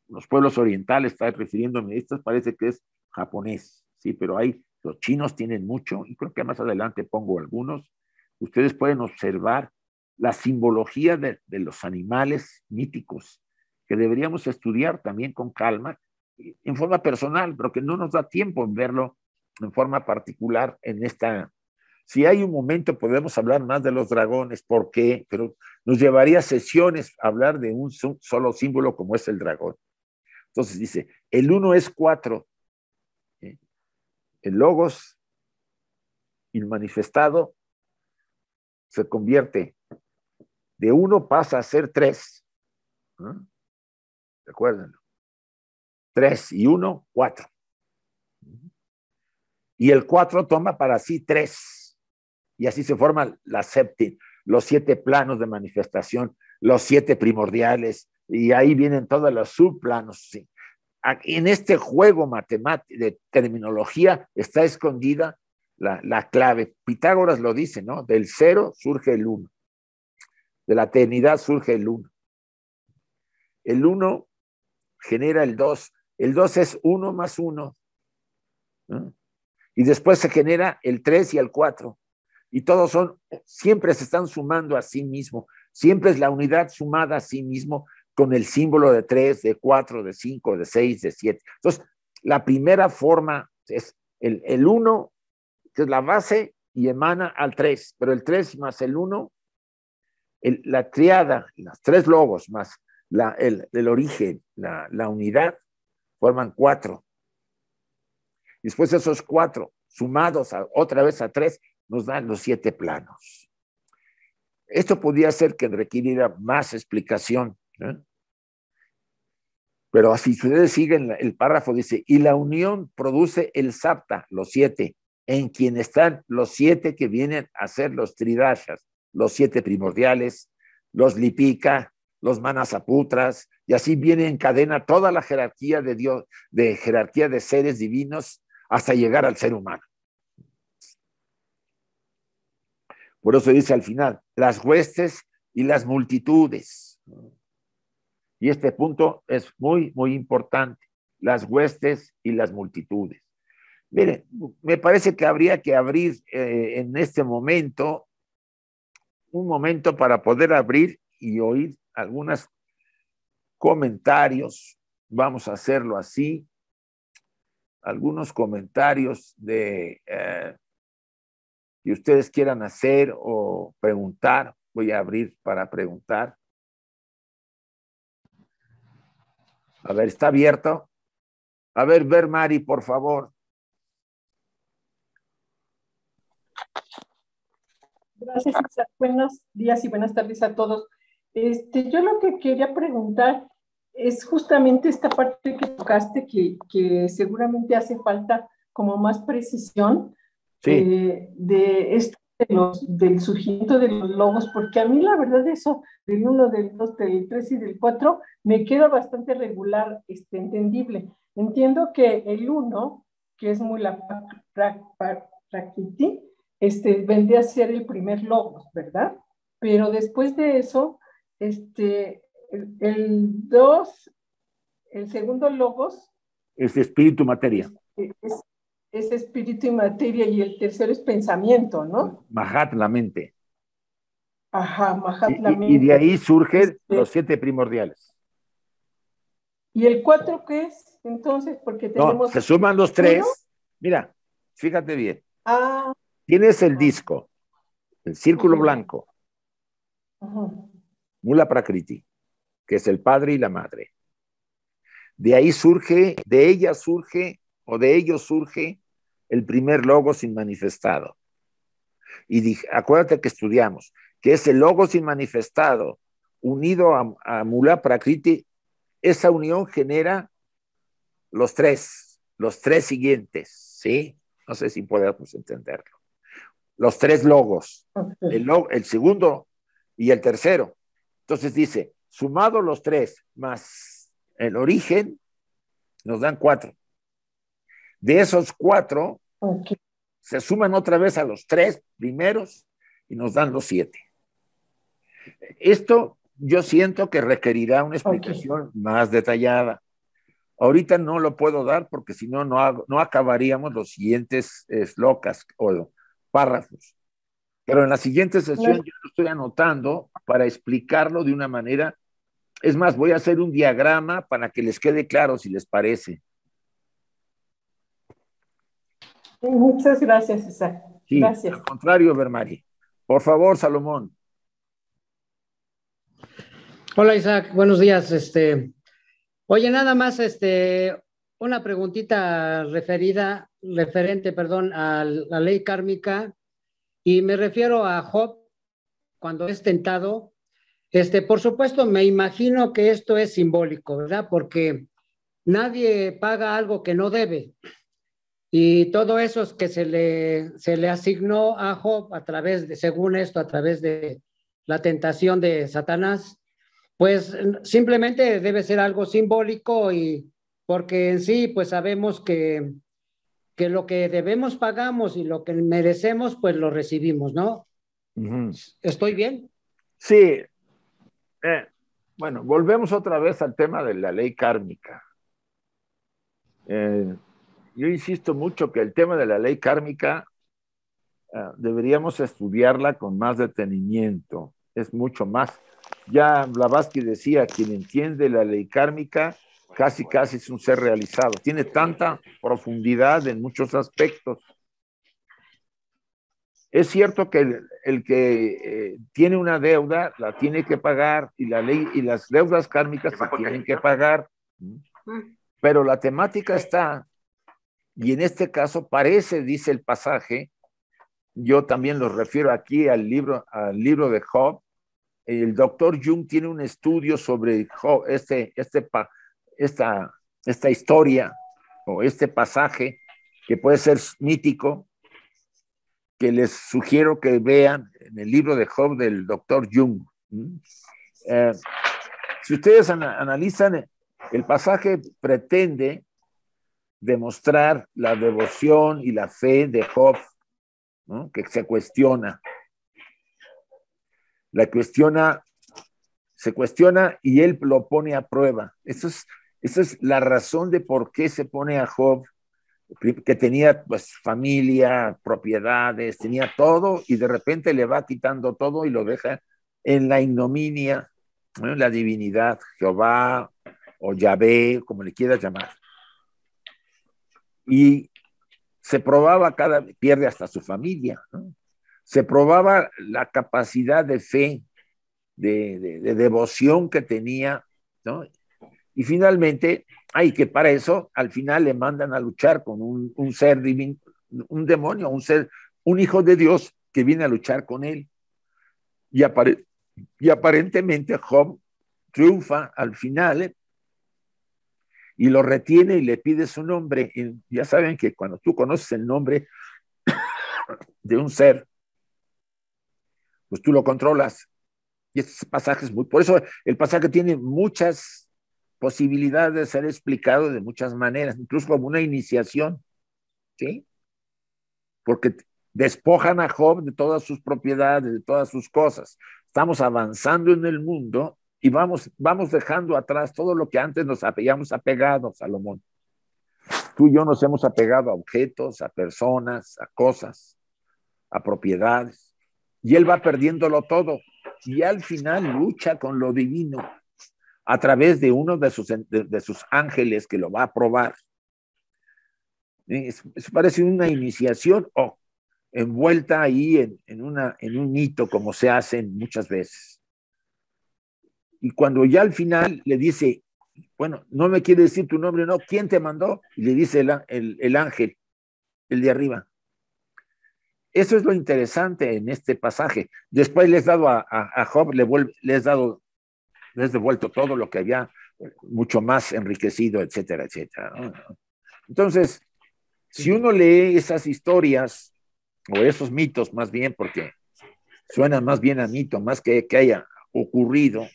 los pueblos orientales, está refiriéndome a estas, parece que es japonés, sí, pero hay, los chinos tienen mucho, y creo que más adelante pongo algunos. Ustedes pueden observar la simbología de, de los animales míticos, que deberíamos estudiar también con calma, eh, en forma personal, pero que no nos da tiempo en verlo en forma particular en esta si hay un momento, podemos hablar más de los dragones, ¿por qué? Pero nos llevaría sesiones hablar de un solo símbolo como es el dragón. Entonces dice, el uno es cuatro. ¿eh? El logos, el manifestado, se convierte. De uno pasa a ser tres. Recuérdenlo. Tres y uno, cuatro. Y el cuatro toma para sí tres y así se forman la séptima, los siete planos de manifestación, los siete primordiales, y ahí vienen todos los subplanos. En este juego matemático de terminología está escondida la, clave. Pitágoras lo dice, ¿no? Del cero surge el uno. De la eternidad surge el uno. El uno genera el dos. El dos es uno más uno. Y después se genera el tres y el cuatro y todos son, siempre se están sumando a sí mismo, siempre es la unidad sumada a sí mismo con el símbolo de tres, de cuatro, de cinco, de seis, de siete. Entonces, la primera forma es el, el 1, que es la base, y emana al tres. pero el tres más el uno, la triada, los tres lobos más el, origen, la, unidad, forman cuatro. Después esos cuatro sumados otra vez a tres nos dan los siete planos. Esto podría ser que requiriera más explicación, ¿eh? pero así ustedes siguen el párrafo, dice, y la unión produce el sapta, los siete, en quien están los siete que vienen a ser los tridashas, los siete primordiales, los lipika, los manasaputras, y así viene en cadena toda la jerarquía de Dios, de jerarquía de seres divinos hasta llegar al ser humano. Por eso dice al final, las huestes y las multitudes. Y este punto es muy, muy importante, las huestes y las multitudes. Miren, me parece que habría que abrir eh, en este momento, un momento para poder abrir y oír algunos comentarios. Vamos a hacerlo así. Algunos comentarios de eh, y ustedes quieran hacer o preguntar, voy a abrir para preguntar. A ver, ¿está abierto? A ver, ver Mari, por favor. Gracias, Isaac. Buenos días y buenas tardes a todos. Este, yo lo que quería preguntar es justamente esta parte que tocaste que, que seguramente hace falta como más precisión sí. Eh, de esto los, del sujeto de los lobos, porque a mí la verdad eso del 1, del 2, del 3 y del 4 me queda bastante regular, este, entendible. Entiendo que el 1, que es muy la prakriti, este, vendría a ser el primer logos, ¿verdad? Pero después de eso, este, el 2, el, segundo logos... Es espíritu materia. Es, es espíritu y materia y el tercero es pensamiento, ¿no? Mahat, la mente. Ajá, Mahat, la mente. Y, de ahí surgen este los siete primordiales. ¿Y el cuatro qué es? Entonces, porque tenemos... se suman los tres. Mira, fíjate bien. Ah. Tienes el disco, el círculo blanco, Mula Prakriti, que es el padre y la madre. De ahí surge, de ella surge o de ellos surge el primer logos manifestado Y dije, acuérdate que estudiamos que ese logos manifestado unido a, Mula Prakriti, esa unión genera los tres, los tres siguientes, ¿sí? No sé si podemos entenderlo. Los tres logos, el, el segundo y el tercero. Entonces dice, sumado los tres más el origen, nos dan cuatro. De esos cuatro, se suman otra vez a los tres primeros y nos dan los siete. Esto yo siento que requerirá una explicación más detallada. Ahorita no lo puedo dar porque si no, no acabaríamos los siguientes locas o párrafos. Pero en la siguiente sesión yo lo estoy anotando para explicarlo de una manera. Es más, voy a hacer un diagrama para que les quede claro si les parece. Muchas gracias, Isaac. gracias. Al contrario, Bermari. Por favor, Salomón. Hola, Isaac. Buenos días. Este, oye, nada más, este, una preguntita referida, referente, perdón, a la ley kármica y me refiero a Job cuando es tentado. Este, por supuesto, me imagino que esto es simbólico, ¿verdad? Porque nadie paga algo que no debe. Y todo eso es que se le, se le asignó a Job a través de, según esto, a través de la tentación de Satanás, pues simplemente debe ser algo simbólico y porque en sí, pues sabemos que, que lo que debemos pagamos y lo que merecemos, pues lo recibimos, ¿no? ¿Estoy bien? Sí. Eh, bueno, volvemos otra vez al tema de la ley kármica. Eh, yo insisto mucho que el tema de la ley kármica ah, deberíamos estudiarla con más detenimiento, es mucho más. Ya Blavatsky decía, quien entiende la ley kármica casi casi es un ser realizado, tiene tanta profundidad en muchos aspectos. Es cierto que el, que eh, tiene una deuda la tiene que pagar y la ley y las deudas kármicas se tienen que pagar. Mm. Pero la temática está y en este caso parece, dice el pasaje, yo también lo refiero aquí al libro, al libro de Job. El doctor Jung tiene un estudio sobre este, este, esta, esta historia o este pasaje que puede ser mítico, que les sugiero que vean en el libro de Job del doctor Jung. ¿Mm? Eh, si ustedes analizan, el pasaje pretende demostrar la devoción y la fe de Job, que se cuestiona. La cuestiona, se cuestiona y él lo pone a prueba. es, esa es la razón de por qué se pone a Job, que tenía pues, familia, propiedades, tenía todo, y de repente le va quitando todo y lo deja en la ignominia, en la divinidad, Jehová o Yahvé, como le quieras llamar y se probaba cada, pierde hasta su familia, ¿no? se probaba la capacidad de fe, de, devoción que tenía, ¿no? Y finalmente, hay que para eso al final le mandan a luchar con un, ser divino, un demonio, un ser, un hijo de Dios que viene a luchar con él. Y, y aparentemente Job triunfa al final, ¿eh? y lo retiene y le pide su nombre. Y ya saben que cuando tú conoces el nombre de un ser, pues tú lo controlas. Y este pasaje es muy... Por eso el pasaje tiene muchas posibilidades de ser explicado de muchas maneras, incluso como una iniciación, ¿sí? Porque despojan a Job de todas sus propiedades, de todas sus cosas. Estamos avanzando en el mundo y vamos, vamos dejando atrás todo lo que antes nos habíamos apegado, Salomón. Tú y yo nos hemos apegado a objetos, a personas, a cosas, a propiedades, y él va perdiéndolo todo y al final lucha con lo divino a través de uno de sus, de, sus ángeles que lo va a probar. Eh, es parece una iniciación o envuelta ahí en, en, una, en un hito como se hacen muchas veces. Y cuando ya al final le dice, bueno, no me quiere decir tu nombre, no, ¿quién te mandó? Y le dice el, el, ángel, el de arriba. Eso es lo interesante en este pasaje. Después les dado a, Job, le vuelve, les dado, devuelto todo lo que había, mucho más enriquecido, etcétera, etcétera. Entonces, si uno lee esas historias, o esos mitos más bien, porque suenan más bien a mito, más que, que haya ocurrido,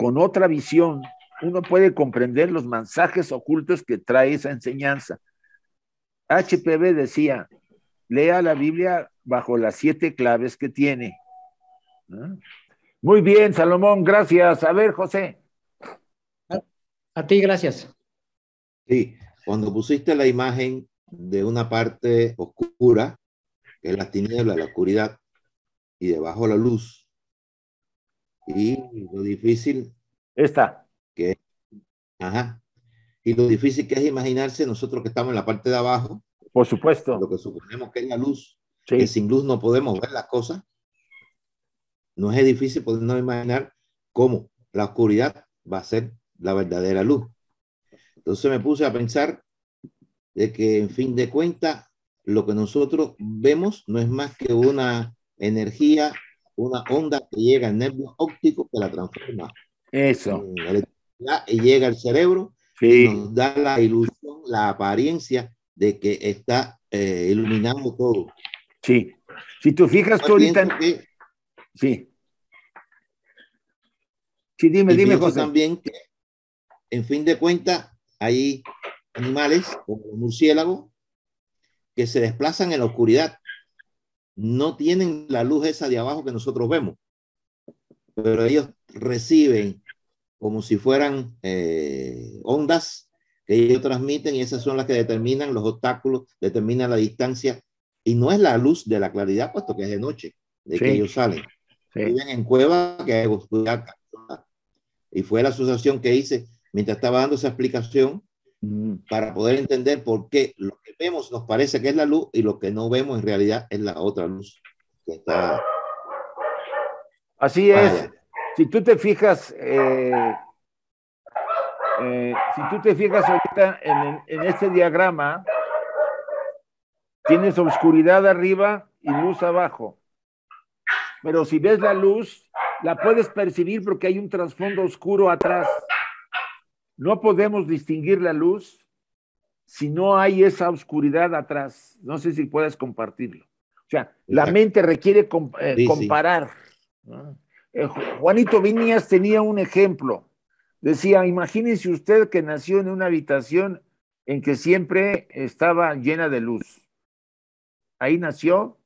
con otra visión, uno puede comprender los mensajes ocultos que trae esa enseñanza. HPB decía, lea la Biblia bajo las siete claves que tiene. ¿Ah? Muy bien, Salomón, gracias. A ver, José. A, ti, gracias. Sí, cuando pusiste la imagen de una parte oscura, que es la tiniebla, la oscuridad, y debajo la luz, y lo difícil. está Que, ajá. Y lo difícil que es imaginarse nosotros que estamos en la parte de abajo. Por supuesto. Lo que suponemos que es la luz. Que sin luz no podemos ver las cosas. No es difícil podernos imaginar cómo la oscuridad va a ser la verdadera luz. Entonces me puse a pensar de que en fin de cuentas lo que nosotros vemos no es más que una energía una onda que llega al nervio óptico que la transforma. Eso. y llega al cerebro y nos da la ilusión, la apariencia de que está eh, iluminando todo. Sí. Si tú fijas tú ahorita. Sí. Sí, dime, dime, José. También en fin de cuentas, hay animales como el murciélago que se desplazan en la oscuridad no tienen la luz esa de abajo que nosotros vemos, pero ellos reciben como si fueran eh, ondas que ellos transmiten y esas son las que determinan los obstáculos, determinan la distancia y no es la luz de la claridad, puesto que es de noche, de que ellos salen. Viven en cueva que Y fue la asociación que hice mientras estaba dando esa explicación Mm. para poder entender por qué lo que vemos nos parece que es la luz y lo que no vemos en realidad es la otra luz Así es. Si tú te fijas, eh, eh, si tú te fijas ahorita en, en este diagrama, tienes oscuridad arriba y luz abajo. Pero si ves la luz, la puedes percibir porque hay un trasfondo oscuro atrás. No podemos distinguir la luz si no hay esa oscuridad atrás. No sé si puedes compartirlo. O sea, la mente requiere eh, comparar. Eh, Juanito viñas tenía un ejemplo. Decía, imagínese usted que nació en una habitación en que siempre estaba llena de luz. Ahí nació,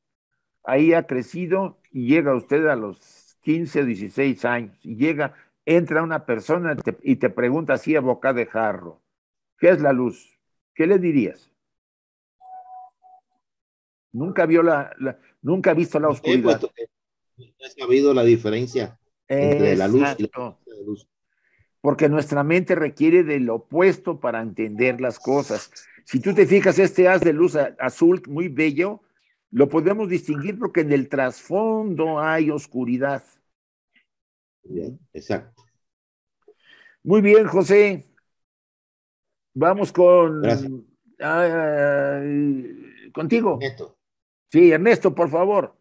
ahí ha crecido y llega usted a los 15 16 años y llega entra una persona y te pregunta así a boca de jarro, ¿qué es la luz? ¿Qué le dirías? Nunca vio la, nunca ha visto la oscuridad. ha eh, sabido la diferencia entre la luz y la luz. Porque nuestra mente requiere del opuesto para entender las cosas. Si tú te fijas, este haz de luz azul muy bello, lo podemos distinguir porque en el trasfondo hay oscuridad. Bien, exacto. Muy bien, José. Vamos con contigo. Ernesto. Sí, Ernesto, por favor.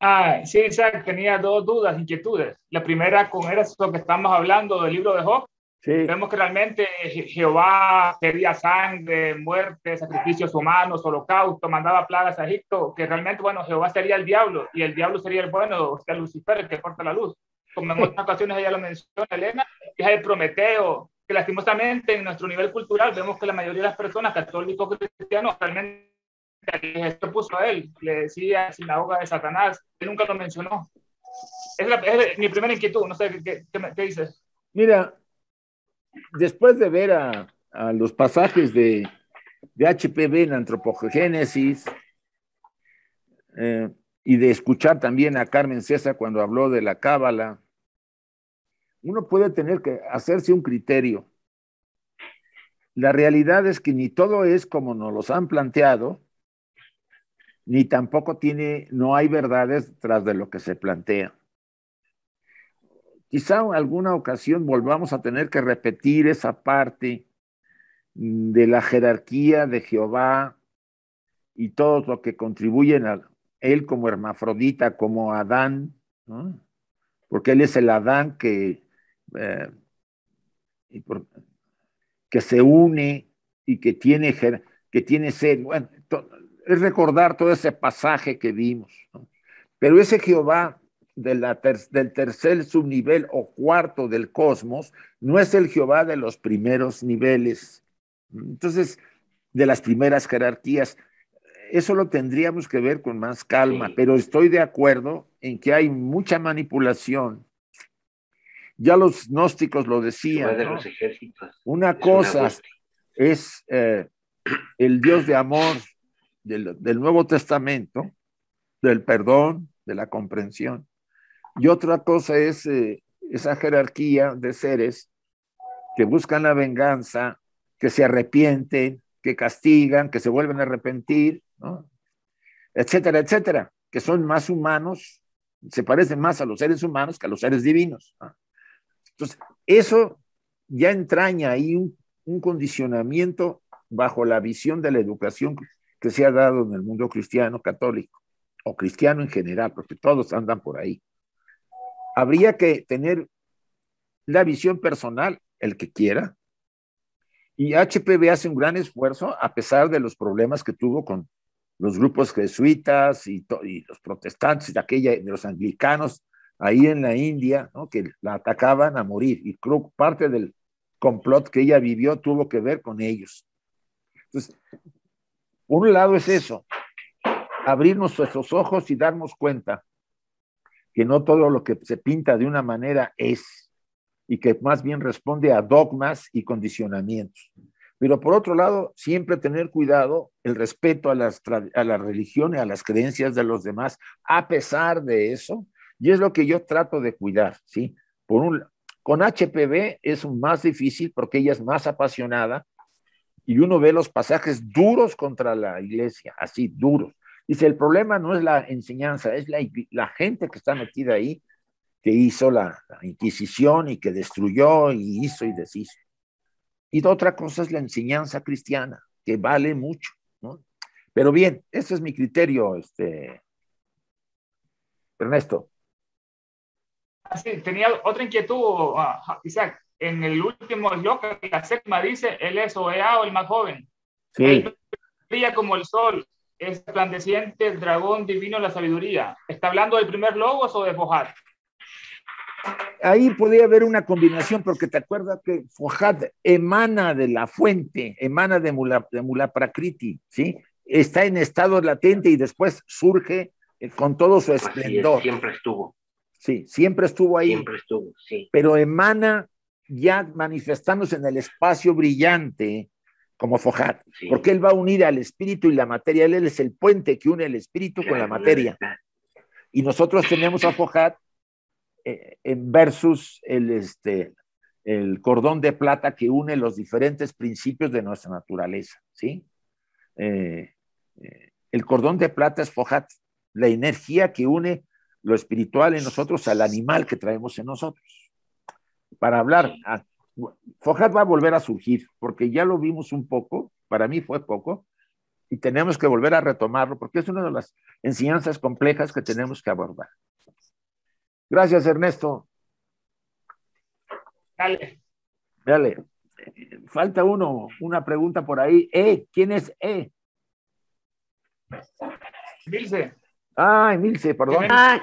Ah, sí, exacto. tenía dos dudas, inquietudes. La primera con eso que estamos hablando del libro de Job. Sí. Vemos que realmente Jehová sería sangre, muerte, sacrificios humanos, holocausto, mandaba plagas a Egipto, que realmente, bueno, Jehová sería el diablo y el diablo sería el bueno, o sea, Lucifer, el que porta la luz como en otras ocasiones ella lo menciona, Elena, es el Prometeo, que lastimosamente en nuestro nivel cultural vemos que la mayoría de las personas católicos cristianos realmente esto puso a él, le decía la hoga de Satanás, él nunca lo mencionó. Es, mi primera inquietud, no sé qué, qué, dices. Mira, después de ver a, a los pasajes de, de HPV en antropogénesis, eh, y de escuchar también a Carmen César cuando habló de la cábala, uno puede tener que hacerse un criterio. La realidad es que ni todo es como nos los han planteado, ni tampoco tiene, no hay verdades tras de lo que se plantea. Quizá en alguna ocasión volvamos a tener que repetir esa parte de la jerarquía de Jehová y todo lo que contribuyen a, él como hermafrodita, como Adán, porque él es el Adán que, eh, se une y que tiene, que tiene sed. Bueno, es recordar todo ese pasaje que vimos. Pero ese Jehová del tercer subnivel o cuarto del cosmos no es el Jehová de los primeros niveles. Entonces, de las primeras jerarquías, eso lo tendríamos que ver con más calma, pero estoy de acuerdo en que hay mucha manipulación. Ya los gnósticos lo decían. una cosa es eh, el Dios de amor del, Nuevo Testamento, del perdón, de la comprensión. Y otra cosa es eh, esa jerarquía de seres que buscan la venganza, que se arrepienten, que castigan, que se vuelven a arrepentir, etcétera, etcétera, que son más humanos, se parecen más a los seres humanos que a los seres divinos. Entonces, eso ya entraña ahí un, condicionamiento bajo la visión de la educación que se ha dado en el mundo cristiano católico, o cristiano en general, porque todos andan por ahí. Habría que tener la visión personal, el que quiera, y HPV hace un gran esfuerzo a pesar de los problemas que tuvo con los grupos jesuitas y, los protestantes de los anglicanos ahí en la India, que la atacaban a morir. Y creo que parte del complot que ella vivió tuvo que ver con ellos. Entonces, un lado es eso, abrirnos nuestros ojos y darnos cuenta que no todo lo que se pinta de una manera es y que más bien responde a dogmas y condicionamientos. Pero por otro lado, siempre tener cuidado el respeto a, las, a la religión y a las creencias de los demás, a pesar de eso, y es lo que yo trato de cuidar, ¿sí? Por un, con HPV es más difícil porque ella es más apasionada y uno ve los pasajes duros contra la iglesia, así duros. Dice, el problema no es la enseñanza, es la gente que está metida ahí que hizo la, Inquisición y que destruyó y hizo y deshizo. Y otra cosa es la enseñanza cristiana, que vale mucho, ¿no? Pero bien, ese es mi criterio, este, Ernesto. Ah, sí, tenía otra inquietud, ah, Isaac. En el último loca, la séptima dice, él es e o el más joven. Sí. Él brilla como el sol, esplandeciente, el dragón divino la sabiduría. ¿Está hablando del primer logos o de Bojar? ahí podía haber una combinación, porque te acuerdas que Fojat emana de la fuente, emana de, Mula, Mulaprakriti, Está en estado latente y después surge eh, con todo su esplendor. siempre estuvo. Sí, siempre estuvo ahí. Siempre estuvo, sí. Pero emana ya manifestándose en el espacio brillante como Fojat, porque él va a unir al espíritu y la materia, él es el puente que une el espíritu con la materia. Y nosotros tenemos a Fojat en eh, eh, versus el, este, el cordón de plata que une los diferentes principios de nuestra naturaleza, ¿sí? Eh, el cordón de plata es Fojat, la energía que une lo espiritual en nosotros al animal que traemos en nosotros. Para hablar, a, ah, Fojat va a volver a surgir, porque ya lo vimos un poco, para mí fue poco, y tenemos que volver a retomarlo, porque es una de las enseñanzas complejas que tenemos que abordar. Gracias, Ernesto. Dale. Dale. Falta uno, una pregunta por ahí. E, ¿quién es E? Milce. Ay, Milce, perdón. Ah,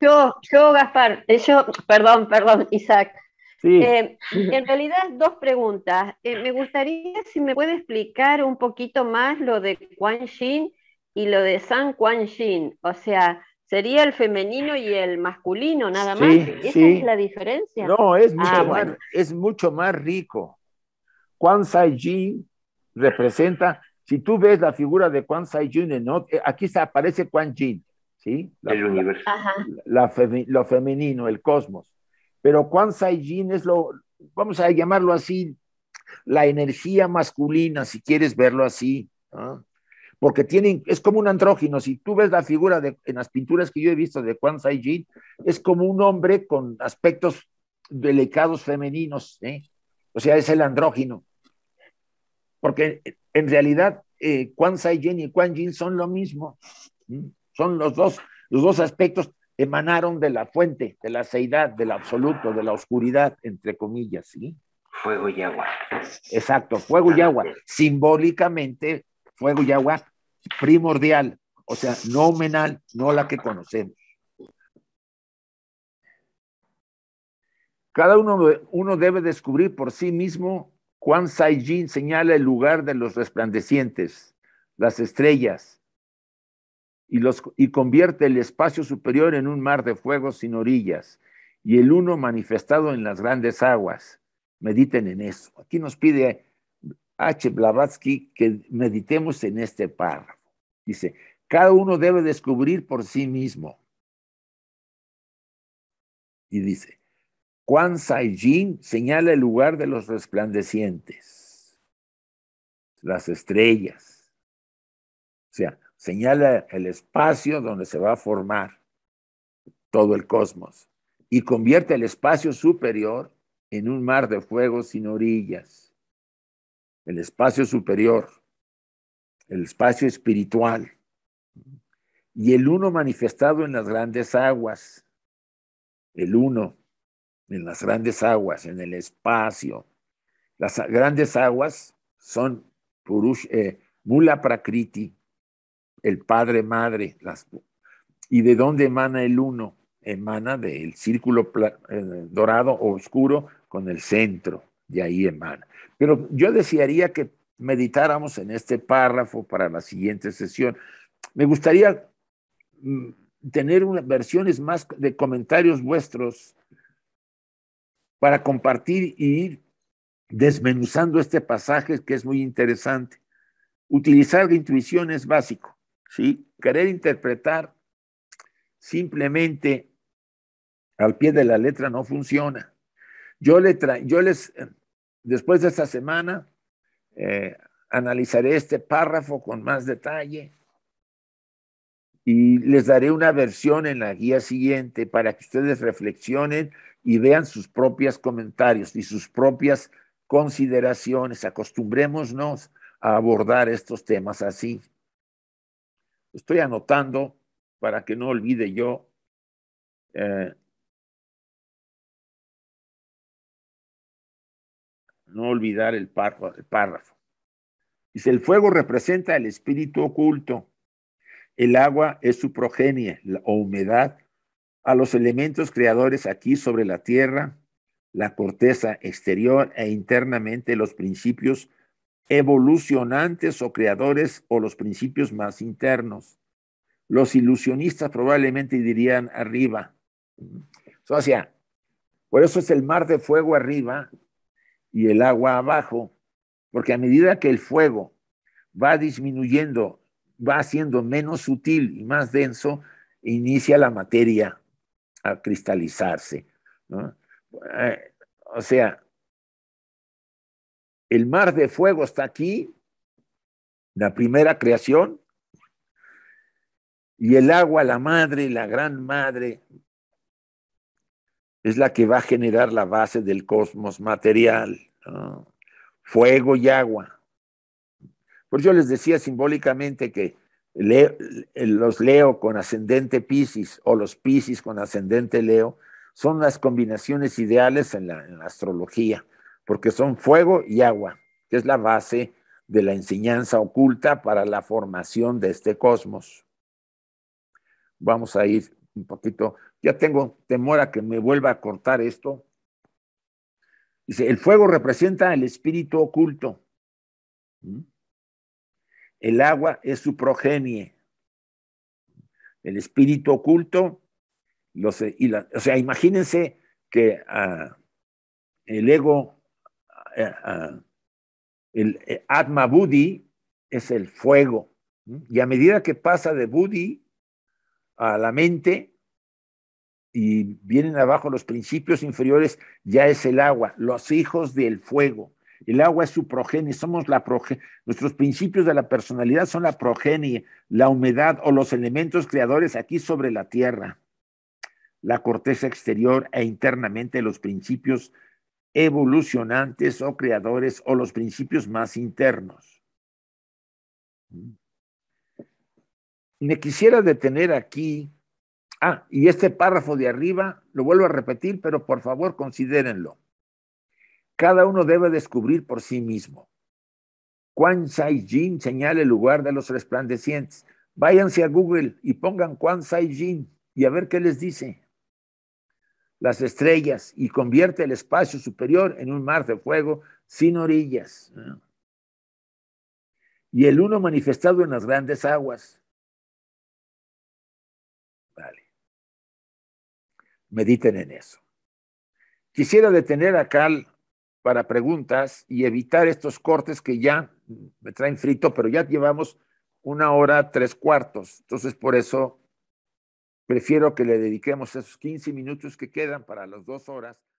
yo, yo, Gaspar, eh, yo, perdón, perdón, Isaac. Eh, en realidad, dos preguntas. Eh, me gustaría si me puede explicar un poquito más lo de Quan y lo de San Quan O sea, sería el femenino y el masculino nada más. Esa es la diferencia. No, es ah, mucho, más, es mucho más rico. Kwan sai Jin representa, si tú ves la figura de Kwan sai Jin, eh, aquí aparece Kwan Jin, ¿sí? el universo. lo femenino, el cosmos. Pero Kwan Sai-jin es lo, vamos a llamarlo así, la energía masculina, si quieres verlo así. ¿no? porque tienen, es como un andrógino. Si tú ves la figura en las pinturas que yo he visto de Quan Sai Jin, es como un hombre con aspectos delicados femeninos, ¿eh? o sea, es el andrógino. Porque eh, en realidad, eh, Quan Sai Jin y Quan Jin son lo mismo, son los dos, los dos aspectos emanaron de la fuente, de la seidad, del absoluto, de la oscuridad, entre comillas, ¿sí? Fuego y agua. Exacto, fuego y agua. Simbólicamente, fuego y agua primordial, o sea, nominal, no la que conocemos. Cada uno, uno debe descubrir por sí mismo cuán Sai señala el lugar de los resplandecientes, las estrellas, y, los, y convierte el espacio superior en un mar de fuego sin orillas, y el uno manifestado en las grandes aguas. Mediten en eso. Aquí nos pide H. Ah, Blavatsky que meditemos en este párrafo. Dice, cada uno debe descubrir por sí mismo. Y dice, Quan Sai Jin señala el lugar de los resplandecientes, las estrellas. O sea, señala el espacio donde se va a formar todo el cosmos y convierte el espacio superior en un mar de fuego sin orillas el espacio superior, el espacio espiritual, y el uno manifestado en las grandes aguas, el uno en las grandes aguas, en el espacio. Las grandes aguas son eh, Mula Prakriti, el Padre Madre. ¿Y de dónde emana el uno? Emana del círculo eh, dorado o oscuro con el centro de ahí emana. Pero yo desearía que meditáramos en este párrafo para la siguiente sesión. Me gustaría mm, tener unas versiones más de comentarios vuestros para compartir y ir desmenuzando este pasaje que es muy interesante. Utilizar la intuición es básico, ¿sí? Querer interpretar simplemente al pie de la letra no funciona. Yo, le yo les Después de esta semana, eh, analizaré este párrafo con más detalle y les daré una versión en la guía siguiente para que ustedes reflexionen y vean sus propios comentarios y sus propias consideraciones. Acostumbrémonos a abordar estos temas así. Estoy anotando para que no olvide yo eh, no olvidar el párrafo. Dice, el fuego representa el espíritu oculto. El agua es su progenie o humedad a los elementos creadores aquí sobre la tierra, la corteza exterior e internamente los principios evolucionantes o creadores o los principios más internos. Los ilusionistas probablemente dirían arriba. O por eso es el mar de fuego arriba y el agua abajo, porque a medida que el fuego va disminuyendo, va siendo menos sutil y más denso, inicia la materia a cristalizarse. Eh, o sea, el mar de fuego está aquí, la primera creación, y el agua, la madre, la gran madre, es la que va a generar la base del cosmos material, fuego y agua. Pues yo les decía simbólicamente que los Leo con ascendente Pisces o los Pisces con ascendente Leo son las combinaciones ideales en la astrología, porque son fuego y agua, que es la base de la enseñanza oculta para la formación de este cosmos. Vamos a ir un poquito ya tengo temor a que me vuelva a cortar esto. Dice, el fuego representa el espíritu oculto. ¿Mm? El agua es su progenie. El espíritu oculto, los, y o sea, imagínense que ah, el ego, ah, ah, el eh, Atma Buddhi es el fuego. ¿Mm? Y a medida que pasa de Buddhi a la mente, y vienen abajo los principios inferiores, ya es el agua, los hijos del fuego. El agua es su progenie, somos la progenie, nuestros principios de la personalidad son la progenie, la humedad o los elementos creadores aquí sobre la tierra, la corteza exterior e internamente los principios evolucionantes o creadores o los principios más internos. Mm. Me quisiera detener aquí Ah, y este párrafo de arriba lo vuelvo a repetir, pero por favor considérenlo. Cada uno debe descubrir por sí mismo. Quan Sai Jin señala el lugar de los resplandecientes. Váyanse a Google y pongan Quan Sai Jin y a ver qué les dice. Las estrellas y convierte el espacio superior en un mar de fuego sin orillas. Y el uno manifestado en las grandes aguas. Mediten en eso. Quisiera detener a Cal para preguntas y evitar estos cortes que ya me traen frito, pero ya llevamos una hora tres cuartos. Entonces, por eso prefiero que le dediquemos esos 15 minutos que quedan para las dos horas